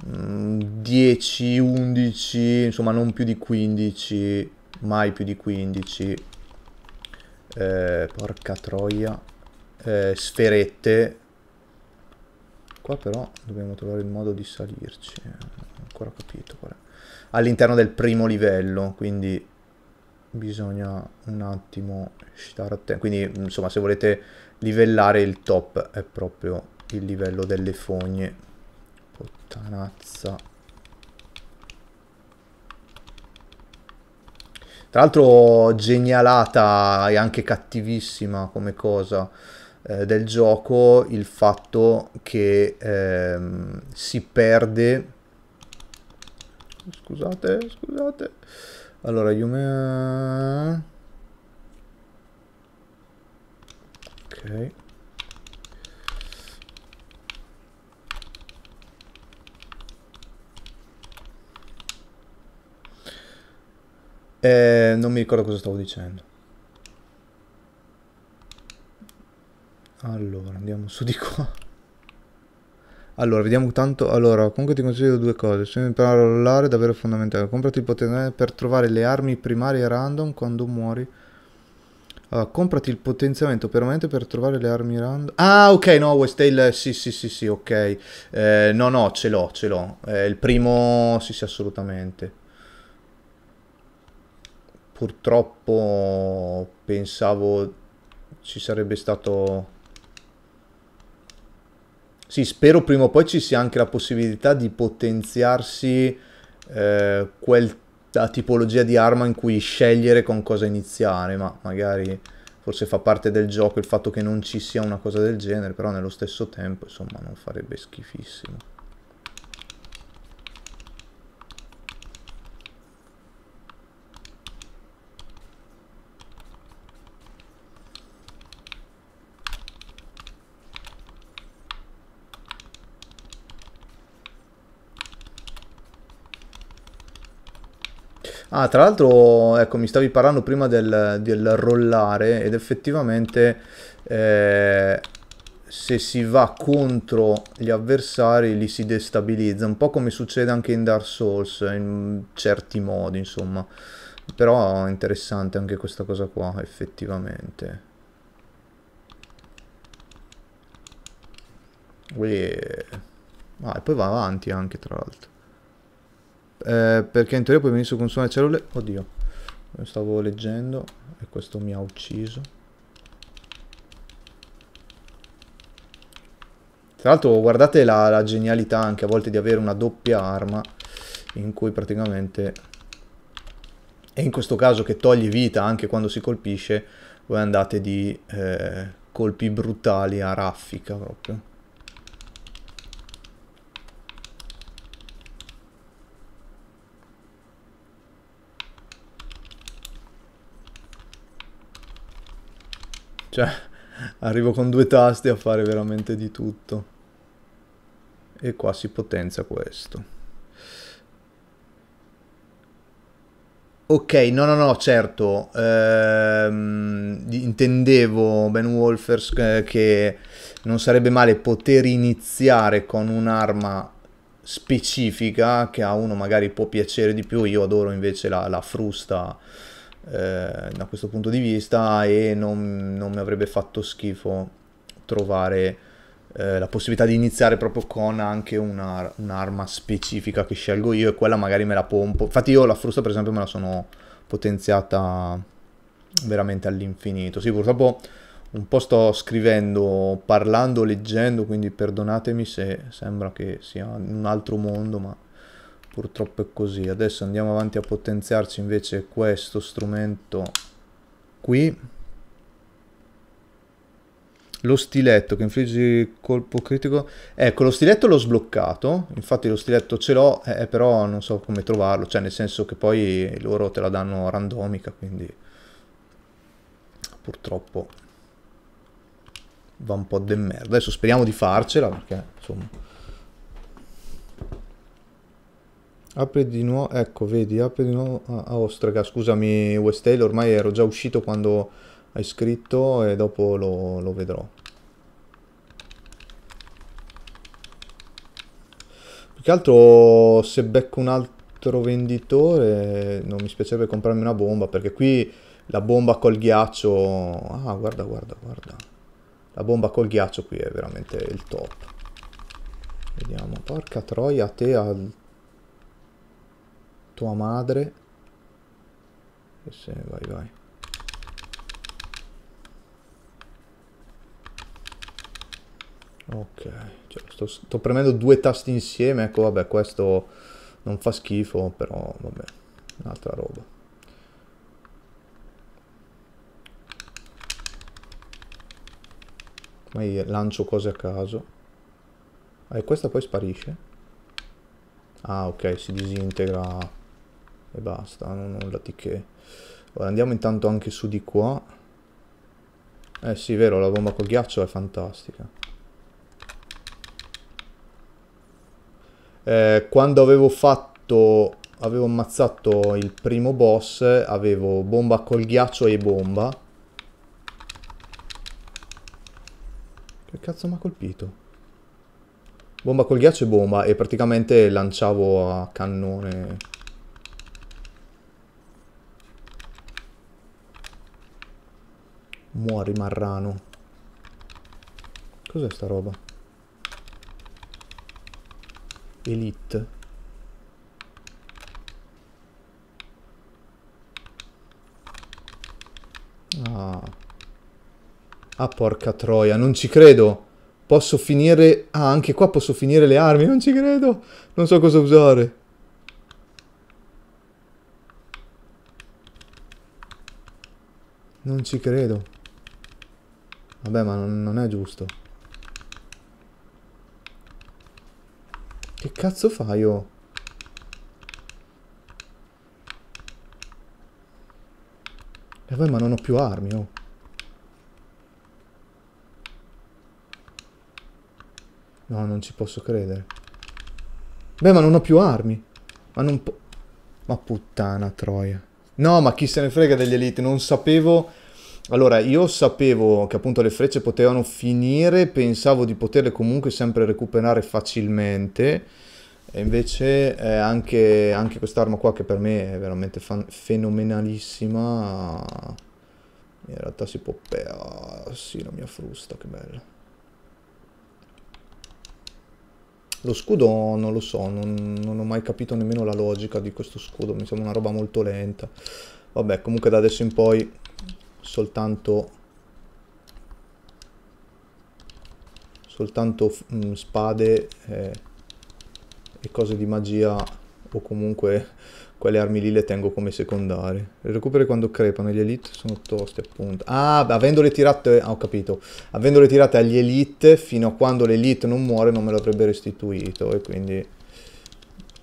10, mm, 11, insomma non più di 15, mai più di 15. Eh, porca troia. Eh, sferette. Qua però dobbiamo trovare il modo di salirci. Non ho ancora capito qual è all'interno del primo livello, quindi bisogna un attimo stare attenti. Quindi, insomma, se volete livellare il top è proprio il livello delle fogne. Puttanazza. Tra l'altro genialata e anche cattivissima come cosa eh, del gioco il fatto che ehm, si perde Scusate, scusate. Allora, Yume... Ok. Eh, non mi ricordo cosa stavo dicendo. Allora, andiamo su di qua. Allora, vediamo tanto. Allora, comunque ti consiglio due cose. Se mi imparare a rollare è davvero fondamentale. Comprati il potenziale per trovare le armi primarie random quando muori. Allora, comprati il potenziamento permanente per trovare le armi random. Ah, ok, no, West Tale, sì, sì, sì, sì, ok. Eh, no, no, ce l'ho, ce l'ho. Eh, il primo, sì, sì, assolutamente. Purtroppo pensavo ci sarebbe stato sì, spero prima o poi ci sia anche la possibilità di potenziarsi eh, quella tipologia di arma in cui scegliere con cosa iniziare, ma magari forse fa parte del gioco il fatto che non ci sia una cosa del genere, però nello stesso tempo insomma non farebbe schifissimo. Ah, tra l'altro, ecco, mi stavi parlando prima del, del rollare ed effettivamente eh, se si va contro gli avversari li si destabilizza, un po' come succede anche in Dark Souls, in certi modi, insomma. Però è interessante anche questa cosa qua, effettivamente. E... Ah, e poi va avanti anche, tra l'altro eh, perché in teoria puoi venire su consumare cellule oddio stavo leggendo e questo mi ha ucciso tra l'altro guardate la, la genialità anche a volte di avere una doppia arma in cui praticamente e in questo caso che toglie vita anche quando si colpisce voi andate di eh, colpi brutali a raffica proprio Cioè, arrivo con due tasti a fare veramente di tutto. E qua si potenzia questo. Ok, no, no, no, certo, ehm, intendevo Ben Wolfers eh, che non sarebbe male poter iniziare con un'arma specifica che a uno magari può piacere di più, io adoro invece la, la frusta eh, da questo punto di vista e non, non mi avrebbe fatto schifo trovare eh, la possibilità di iniziare proprio con anche una, un'arma specifica che scelgo io e quella magari me la pompo. Infatti io la frusta per esempio me la sono potenziata veramente all'infinito. Sì, purtroppo un po' sto scrivendo, parlando, leggendo, quindi perdonatemi se sembra che sia in un altro mondo, ma purtroppo è così adesso andiamo avanti a potenziarci invece questo strumento qui lo stiletto che infliggi colpo critico ecco lo stiletto l'ho sbloccato infatti lo stiletto ce l'ho eh, eh, però non so come trovarlo cioè nel senso che poi loro te la danno randomica quindi purtroppo va un po' de merda adesso speriamo di farcela perché insomma Apri di nuovo, ecco, vedi, apri di nuovo a ah, Ostraga, scusami West Taylor, ormai ero già uscito quando hai scritto e dopo lo, lo vedrò. Più che altro se becco un altro venditore non mi spiacerebbe comprarmi una bomba perché qui la bomba col ghiaccio... Ah, guarda, guarda, guarda. La bomba col ghiaccio qui è veramente il top. Vediamo, porca troia, te al tua madre e se vai vai ok cioè, sto, sto premendo due tasti insieme ecco vabbè questo non fa schifo però vabbè un'altra roba ma io lancio cose a caso e eh, questa poi sparisce ah ok si disintegra e basta, non ho nulla di che. Ora andiamo intanto anche su di qua. Eh sì, vero, la bomba col ghiaccio è fantastica. Eh, quando avevo fatto... Avevo ammazzato il primo boss, avevo bomba col ghiaccio e bomba. Che cazzo mi ha colpito? Bomba col ghiaccio e bomba e praticamente lanciavo a cannone Muori marrano. Cos'è sta roba? Elite. Ah. ah, porca troia, non ci credo. Posso finire... Ah, anche qua posso finire le armi, non ci credo. Non so cosa usare. Non ci credo. Vabbè, ma non, non è giusto. Che cazzo fai, oh? E vabbè, ma non ho più armi, oh. No, non ci posso credere. Beh, ma non ho più armi. Ma non po... Ma puttana troia. No, ma chi se ne frega degli elite. Non sapevo allora, io sapevo che appunto le frecce potevano finire, pensavo di poterle comunque sempre recuperare facilmente, e invece eh, anche, anche quest'arma qua che per me è veramente fenomenalissima, in realtà si può... Ah, sì, la mia frusta, che bella. Lo scudo non lo so, non, non ho mai capito nemmeno la logica di questo scudo, mi sembra una roba molto lenta. Vabbè, comunque da adesso in poi soltanto, soltanto mh, mm, spade eh, e cose di magia o comunque quelle armi lì le tengo come secondarie. Le recupero quando crepano, gli elite sono tosti appunto. Ah, avendole tirate, ah, ho capito, avendole tirate agli elite fino a quando l'elite non muore non me lo avrebbe restituito e quindi...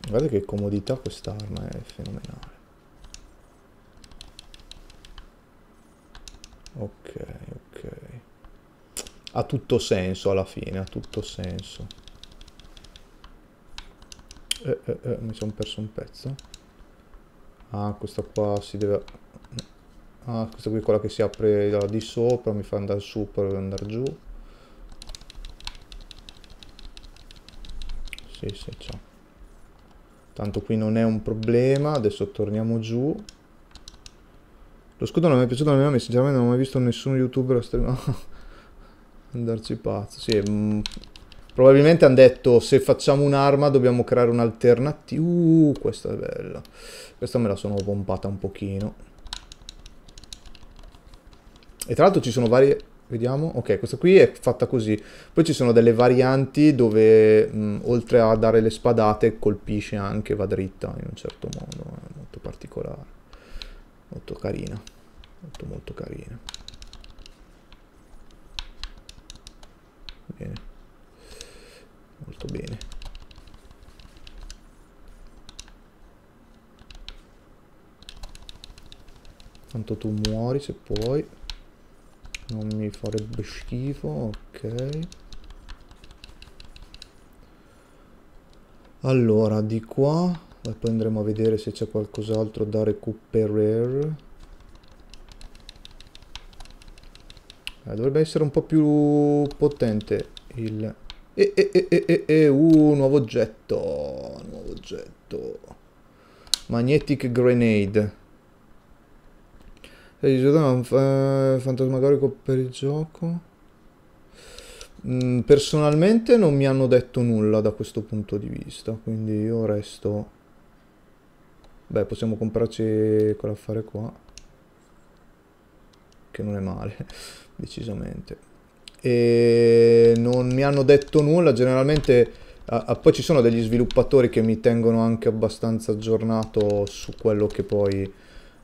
Guarda che comodità quest'arma, è fenomenale. ok ok ha tutto senso alla fine ha tutto senso eh, eh, eh, mi sono perso un pezzo ah questa qua si deve ah questa qui è quella che si apre da di sopra mi fa andare su per andare giù sì sì ciao tanto qui non è un problema adesso torniamo giù lo scudo non mi è piaciuto nemmeno a me, sinceramente non ho mai visto nessun youtuber a streamare. Andarci pazzo, sì. Mh. Mm, probabilmente hanno detto se facciamo un'arma dobbiamo creare un'alternativa. Uh, questa è bella. Questa me la sono pompata un pochino. E tra l'altro ci sono varie... Vediamo. Ok, questa qui è fatta così. Poi ci sono delle varianti dove mh, mm, oltre a dare le spadate colpisce anche, va dritta in un certo modo. È eh, molto particolare molto carina molto molto carina bene molto bene tanto tu muori se puoi non mi farebbe schifo ok allora di qua poi andremo a vedere se c'è qualcos'altro da recuperare. Eh, dovrebbe essere un po' più potente il... E, e, e, e, e, uh, nuovo oggetto, nuovo oggetto. Magnetic Grenade. Eh, è un fantasmagorico per il gioco mm, personalmente non mi hanno detto nulla da questo punto di vista, quindi io resto Beh, possiamo comprarci quell'affare qua. Che non è male, decisamente. E non mi hanno detto nulla, generalmente... Ah, ah, poi ci sono degli sviluppatori che mi tengono anche abbastanza aggiornato su quello che poi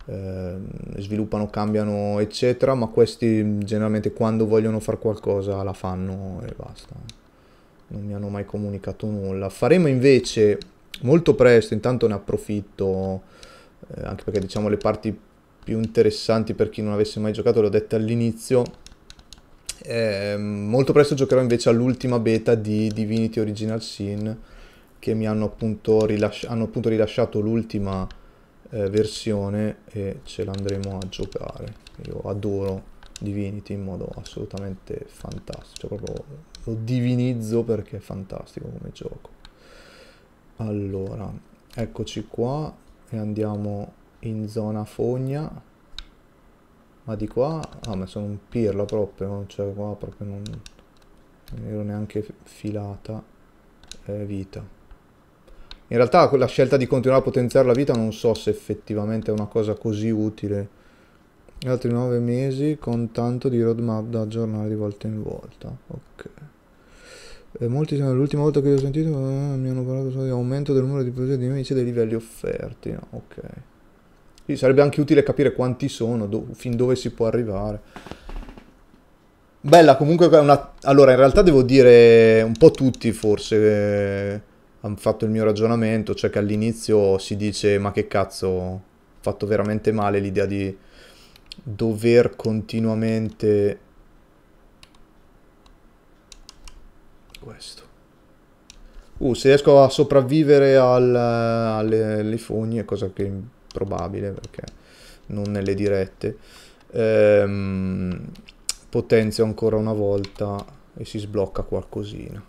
eh, sviluppano, cambiano, eccetera, ma questi generalmente quando vogliono fare qualcosa la fanno e basta. Non mi hanno mai comunicato nulla. Faremo invece molto presto, intanto ne approfitto, eh, anche perché diciamo le parti più interessanti per chi non avesse mai giocato, l'ho detta all'inizio. Eh, molto presto giocherò invece all'ultima beta di Divinity Original Sin che mi hanno appunto, rilasci hanno appunto rilasciato l'ultima eh, versione e ce l'andremo a giocare. Io adoro Divinity in modo assolutamente fantastico, cioè proprio lo divinizzo perché è fantastico come gioco allora eccoci qua e andiamo in zona fogna ma di qua ah ma sono un pirla proprio cioè qua proprio non, non ero neanche filata eh, vita in realtà la scelta di continuare a potenziare la vita non so se effettivamente è una cosa così utile altri 9 mesi con tanto di roadmap da aggiornare di volta in volta ok eh, molti sono l'ultima volta che li ho sentito eh, mi hanno parlato solo di aumento del numero di procedimenti e dei livelli offerti. No, ok. Sì, sarebbe anche utile capire quanti sono, do, fin dove si può arrivare. Bella, comunque una... Allora, in realtà devo dire un po' tutti forse eh, hanno fatto il mio ragionamento, cioè che all'inizio si dice ma che cazzo, ho fatto veramente male l'idea di dover continuamente questo. Uh, se riesco a sopravvivere al, alle, alle fogne, cosa che è improbabile perché non nelle dirette, ehm, potenzio ancora una volta e si sblocca qualcosina.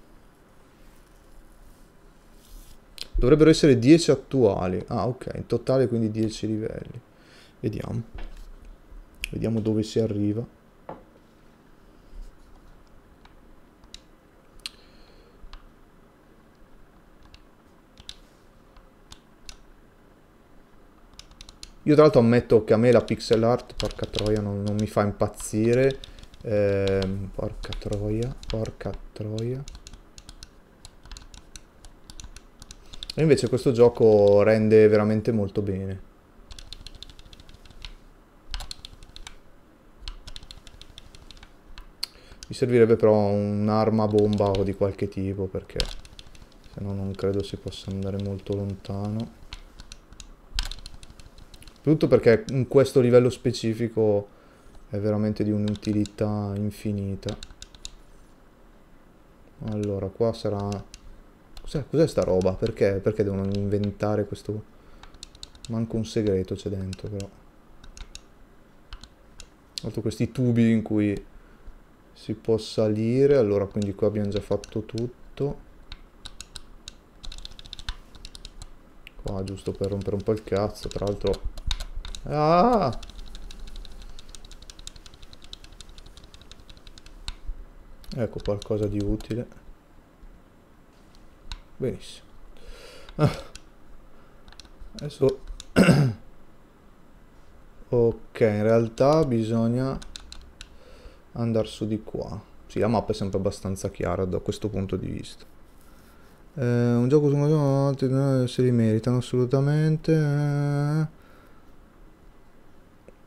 Dovrebbero essere 10 attuali. Ah, ok, in totale quindi 10 livelli. Vediamo. Vediamo dove si arriva. Io tra l'altro ammetto che a me la pixel art, porca troia, non, non mi fa impazzire. Eh, porca troia, porca troia. E invece questo gioco rende veramente molto bene. Mi servirebbe però un'arma bomba o di qualche tipo perché se no non credo si possa andare molto lontano. Soprattutto perché in questo livello specifico è veramente di un'utilità infinita. Allora, qua sarà... Cos'è cos sta roba? Perché? Perché devono inventare questo... Manco un segreto c'è dentro, però. Tanto questi tubi in cui si può salire. Allora, quindi qua abbiamo già fatto tutto. Qua, giusto per rompere un po' il cazzo. Tra l'altro Ah! Ecco qualcosa di utile. Benissimo. Ah. Adesso... ok, in realtà bisogna andare su di qua. Sì, la mappa è sempre abbastanza chiara da questo punto di vista. Eh, un gioco su un altri eh, se li meritano assolutamente. Eh.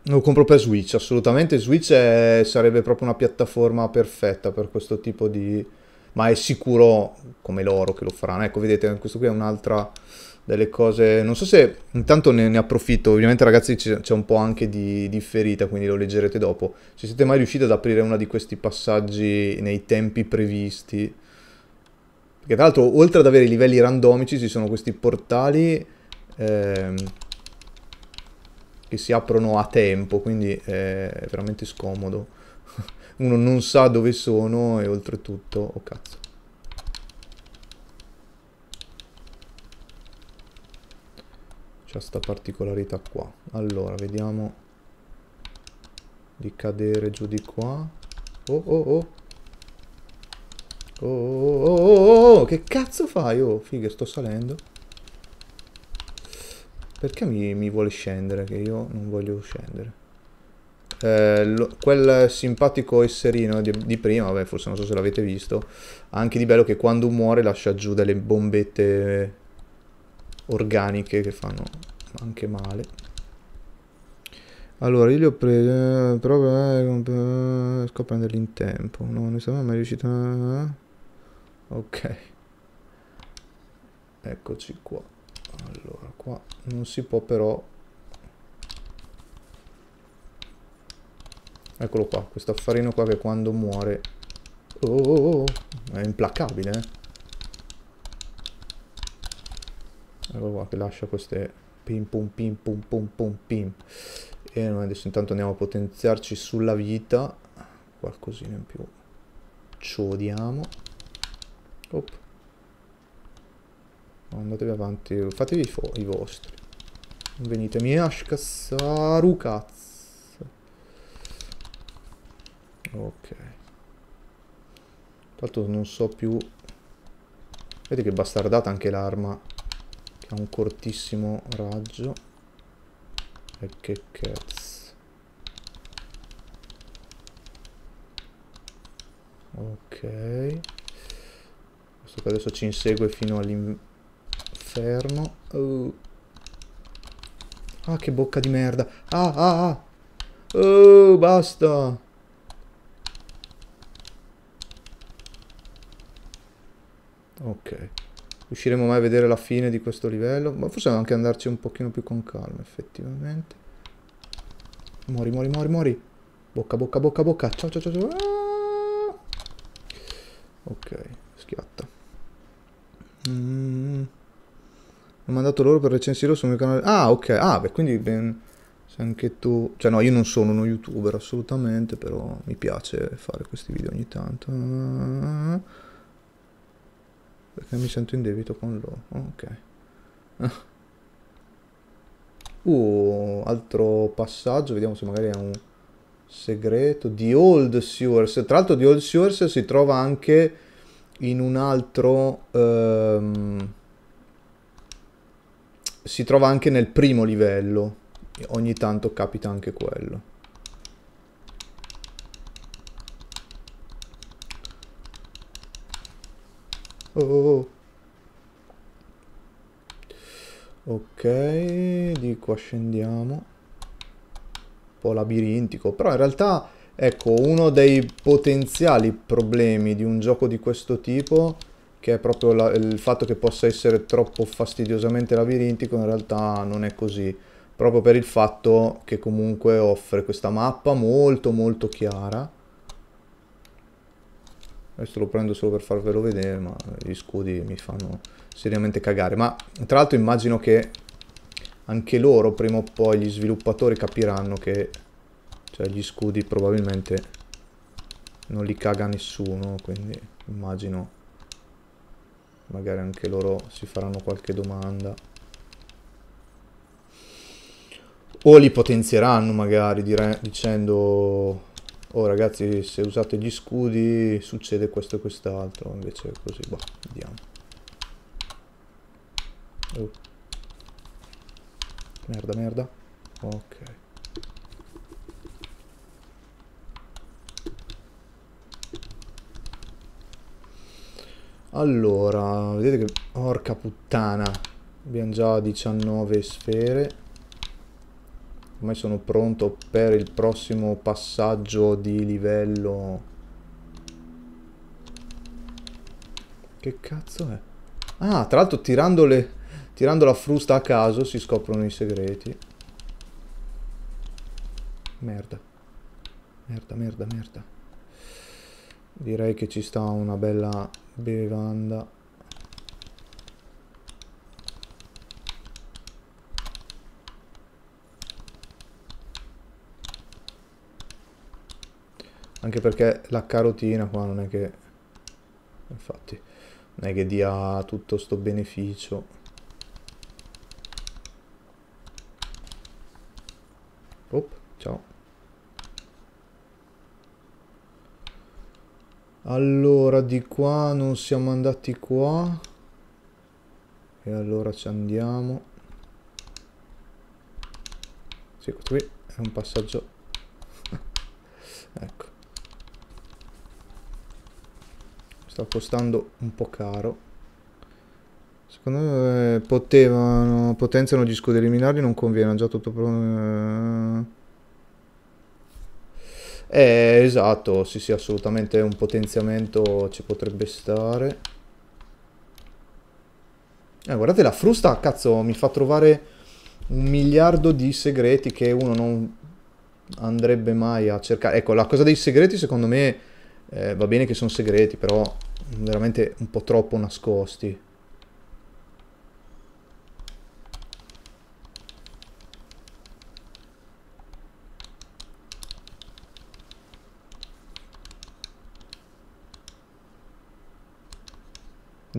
Lo compro per Switch, assolutamente. Switch è, sarebbe proprio una piattaforma perfetta per questo tipo di... Ma è sicuro come loro che lo faranno. Ecco, vedete, questo qui è un'altra delle cose... Non so se... Intanto ne, ne approfitto. Ovviamente, ragazzi, c'è un po' anche di, di ferita, quindi lo leggerete dopo. Se siete mai riusciti ad aprire uno di questi passaggi nei tempi previsti... Perché tra l'altro, oltre ad avere i livelli randomici, ci sono questi portali... Ehm che si aprono a tempo, quindi è veramente scomodo. Uno non sa dove sono e oltretutto... Oh cazzo. C'è sta particolarità qua. Allora, vediamo di cadere giù di qua. Oh oh oh. Oh, oh, oh, oh, oh, che cazzo fai? Oh, figa, sto salendo. Perché mi, mi, vuole scendere? Che io non voglio scendere. Eh, lo, quel simpatico esserino di, di, prima, vabbè, forse non so se l'avete visto, anche di bello che quando muore lascia giù delle bombette organiche che fanno anche male. Allora, io li ho presi, però eh, riesco eh, eh, a prenderli in tempo. No, non sono mai riuscito a... Eh, ok. Eccoci qua allora qua non si può però eccolo qua questo affarino qua che quando muore oh, oh, oh, oh è implacabile eh? eccolo qua che lascia queste pim pum pim pum pum pum pim e noi adesso intanto andiamo a potenziarci sulla vita qualcosina in più ci odiamo Op. Andatevi avanti, fatevi i vostri. Non venitemi a scassaru cazzo. Ok. Tanto non so più... Vedete che bastardata anche l'arma che ha un cortissimo raggio. E che cazzo. Ok. Questo che adesso ci insegue fino all'inverno Fermo. Uh. Ah, che bocca di merda. Ah, ah, ah. Oh, basta. Ok. Riusciremo mai a vedere la fine di questo livello? Ma forse anche andarci un pochino più con calma, effettivamente. Mori, mori, mori, mori. Bocca, bocca, bocca, bocca. Ciao, ciao, ciao, ciao. Ah! Ok, schiatta. Mmm... L'ho mandato loro per recensirlo sul mio canale. Ah, ok. Ah, beh, quindi ben... Se anche tu... Cioè, no, io non sono uno youtuber assolutamente, però mi piace fare questi video ogni tanto. Perché mi sento in debito con loro. Ok. Uh, altro passaggio. Vediamo se magari è un segreto. Di Old Sewers. Tra l'altro di Old Sewers si trova anche in un altro... Um, si trova anche nel primo livello. Ogni tanto capita anche quello. Oh, oh, oh. Ok, di qua scendiamo. Un po' labirintico, però in realtà, ecco, uno dei potenziali problemi di un gioco di questo tipo che è proprio la, il fatto che possa essere troppo fastidiosamente labirintico, in realtà non è così, proprio per il fatto che comunque offre questa mappa molto molto chiara. Questo lo prendo solo per farvelo vedere, ma gli scudi mi fanno seriamente cagare. Ma tra l'altro immagino che anche loro, prima o poi, gli sviluppatori capiranno che cioè, gli scudi probabilmente non li caga nessuno, quindi immagino magari anche loro si faranno qualche domanda. O li potenzieranno magari dire, dicendo oh ragazzi se usate gli scudi succede questo e quest'altro, invece è così, boh, vediamo. Oh. Merda, merda. Ok. Allora, vedete che... Porca puttana. Abbiamo già 19 sfere. Ormai sono pronto per il prossimo passaggio di livello. Che cazzo è? Ah, tra l'altro tirando, le... tirando la frusta a caso si scoprono i segreti. Merda. Merda, merda, merda. Direi che ci sta una bella bevanda anche perché la carotina qua non è che infatti non è che dia tutto sto beneficio Allora, di qua non siamo andati qua. E allora ci andiamo. Sì, questo qui è un passaggio. ecco. Sta costando un po' caro. Secondo me eh, potevano, potenziano gli scudi eliminarli, non conviene, ha già tutto... Eh... Eh, esatto, sì sì, assolutamente un potenziamento ci potrebbe stare. Eh, guardate, la frusta, cazzo, mi fa trovare un miliardo di segreti che uno non andrebbe mai a cercare. Ecco, la cosa dei segreti, secondo me, eh, va bene che sono segreti, però veramente un po' troppo nascosti.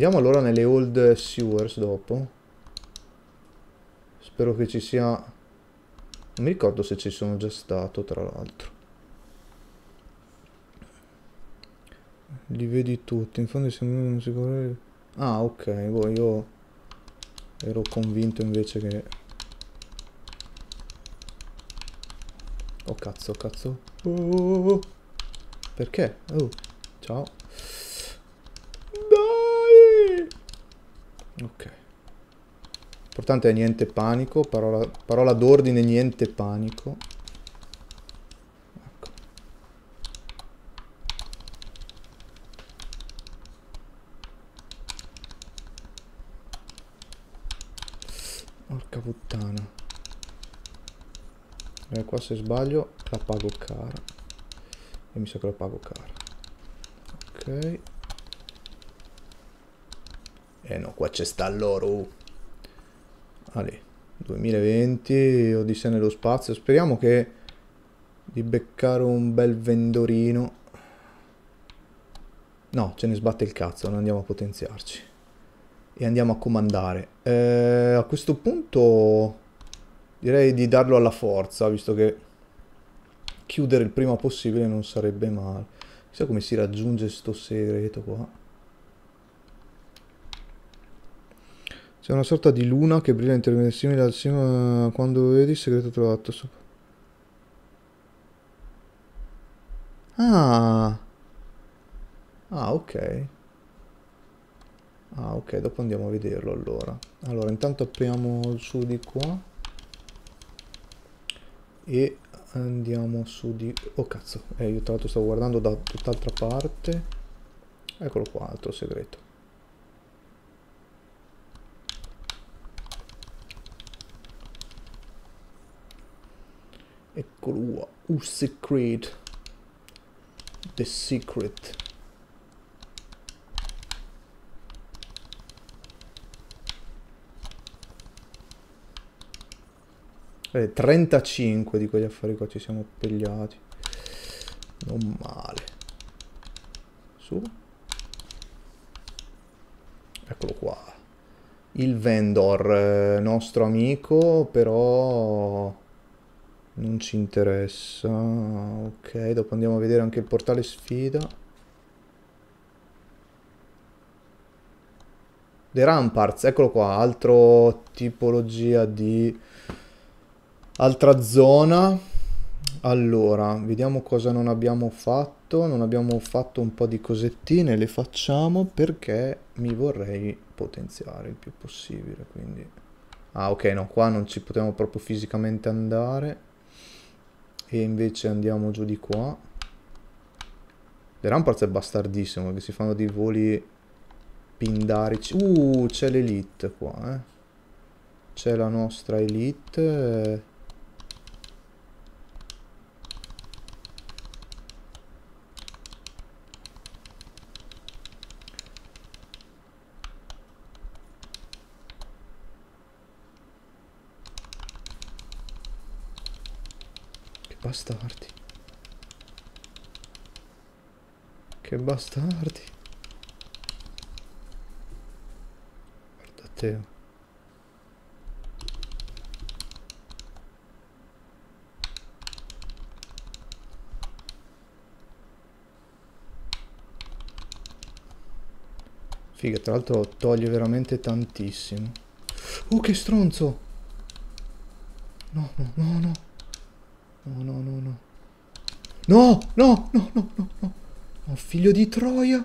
Andiamo allora nelle old sewers dopo. Spero che ci sia... Non mi ricordo se ci sono già stato, tra l'altro. Li vedi tutti, in fondo sembrano sicuri... Ah, ok, boh, io ero convinto invece che... Oh cazzo, cazzo. Oh, oh, oh. oh. Perché? Oh, ciao. Ok. L'importante è niente panico, parola, parola d'ordine niente panico. Ecco. Porca puttana. E eh, qua se sbaglio la pago cara. E mi sa che la pago cara. Ok. Eh no, qua c'è sta l'oro. Allora, 2020, Odissea nello spazio. Speriamo che di beccare un bel vendorino. No, ce ne sbatte il cazzo, non andiamo a potenziarci. E andiamo a comandare. Eh, a questo punto direi di darlo alla forza, visto che chiudere il prima possibile non sarebbe male. Chissà come si raggiunge sto segreto qua. C'è una sorta di luna che brilla in termini simili al cima eh, quando vedi il segreto trovato sopra. Ah. Ah, ok. Ah, ok, dopo andiamo a vederlo allora. Allora, intanto apriamo su di qua. E andiamo su di... Oh cazzo, eh, io tra l'altro stavo guardando da tutt'altra parte. Eccolo qua, altro segreto. eccolo qua U Secret The Secret eh, 35 di quegli affari qua ci siamo pigliati non male su eccolo qua il vendor eh, nostro amico però non ci interessa. Ok, dopo andiamo a vedere anche il portale sfida. The Ramparts, eccolo qua, altro tipologia di... Altra zona. Allora, vediamo cosa non abbiamo fatto. Non abbiamo fatto un po' di cosettine, le facciamo perché mi vorrei potenziare il più possibile, quindi... Ah, ok, no, qua non ci potevamo proprio fisicamente andare e invece andiamo giù di qua The Ramparts è bastardissimo perché si fanno dei voli pindarici uh c'è l'elite qua eh c'è la nostra elite bastardi. Che bastardi. Guarda te. Figa, tra l'altro toglie veramente tantissimo. Oh, che stronzo! No, no, no, no. No, no, no, no. No, no, no, no, no, no. Oh, figlio di troia.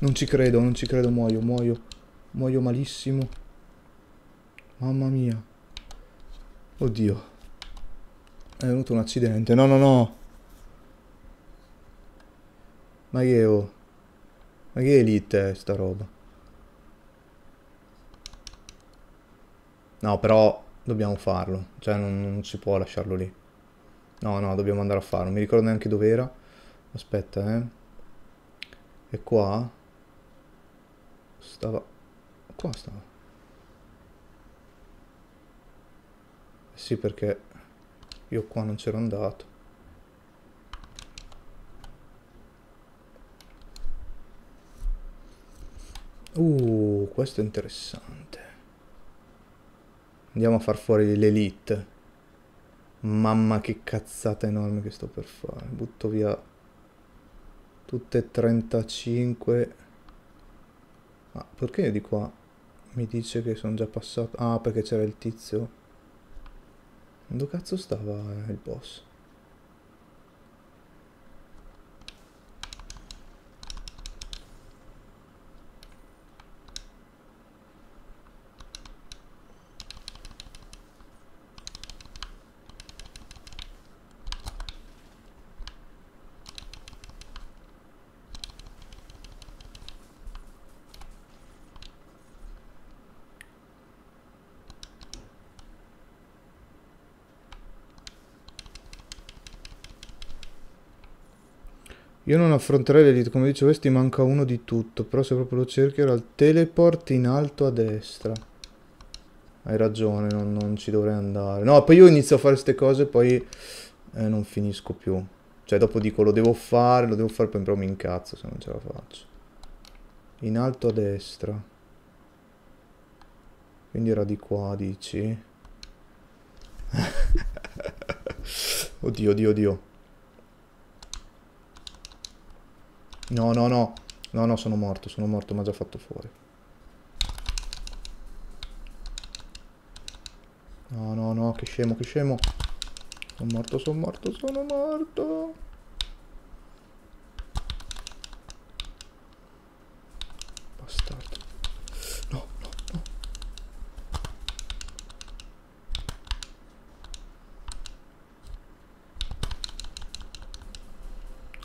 Non ci credo, non ci credo, muoio, muoio. Muoio malissimo. Mamma mia. Oddio. È venuto un accidente. No, no, no. Ma che oh. Ma che elite è sta roba? No, però dobbiamo farlo, cioè non, non si può lasciarlo lì. No, no, dobbiamo andare a farlo, mi ricordo neanche dove era. Aspetta, eh. E qua? Stava... Qua stava. Eh sì, perché io qua non c'ero andato. Uh, questo è interessante. Andiamo a far fuori l'elite. Mamma che cazzata enorme che sto per fare. Butto via tutte e 35. Ma ah, perché di qua mi dice che sono già passato? Ah, perché c'era il tizio. Dove cazzo stava il boss? Io non affronterei l'elite, come dicevo, ti manca uno di tutto, però se proprio lo cerchi era il teleport in alto a destra. Hai ragione, non, non ci dovrei andare. No, poi io inizio a fare queste cose e poi eh, non finisco più. Cioè dopo dico lo devo fare, lo devo fare, però mi incazzo se non ce la faccio. In alto a destra. Quindi era di qua, dici? oddio, oddio, oddio. No, no, no. No, no, sono morto, sono morto, mi ha già fatto fuori. No, no, no, che scemo, che scemo. Sono morto, sono morto, sono morto. Bastardo. No, no, no.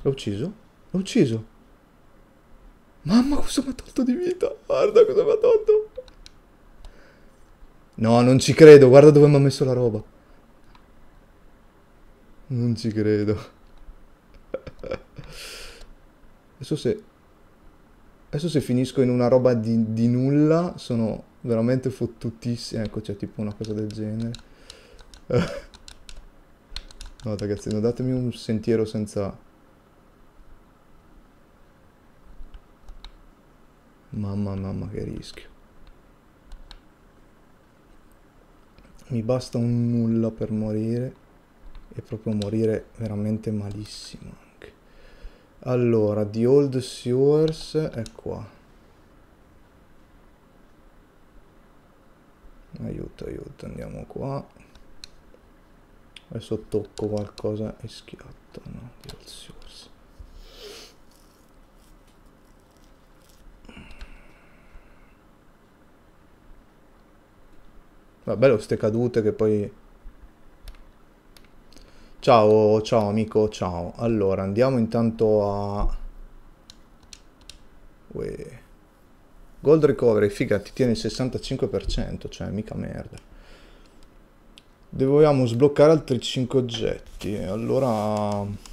L'ho ucciso? L'ho ucciso? Mamma cosa mi ha tolto di vita Guarda cosa mi ha tolto No non ci credo Guarda dove mi ha messo la roba Non ci credo Adesso se Adesso se finisco in una roba di, di nulla Sono veramente fottutissimo Ecco c'è tipo una cosa del genere No ragazzi non datemi un sentiero senza Mamma mamma che rischio. Mi basta un nulla per morire e proprio morire veramente malissimo anche. Allora, The Old Sewers è qua. Aiuto, aiuto, andiamo qua. Adesso tocco qualcosa e schiatto, no? The Old Sewers. Ma bello queste cadute che poi... Ciao, ciao amico, ciao. Allora, andiamo intanto a... Uè. Gold recovery, figa, ti tiene il 65%, cioè mica merda. Dobbiamo sbloccare altri 5 oggetti, allora...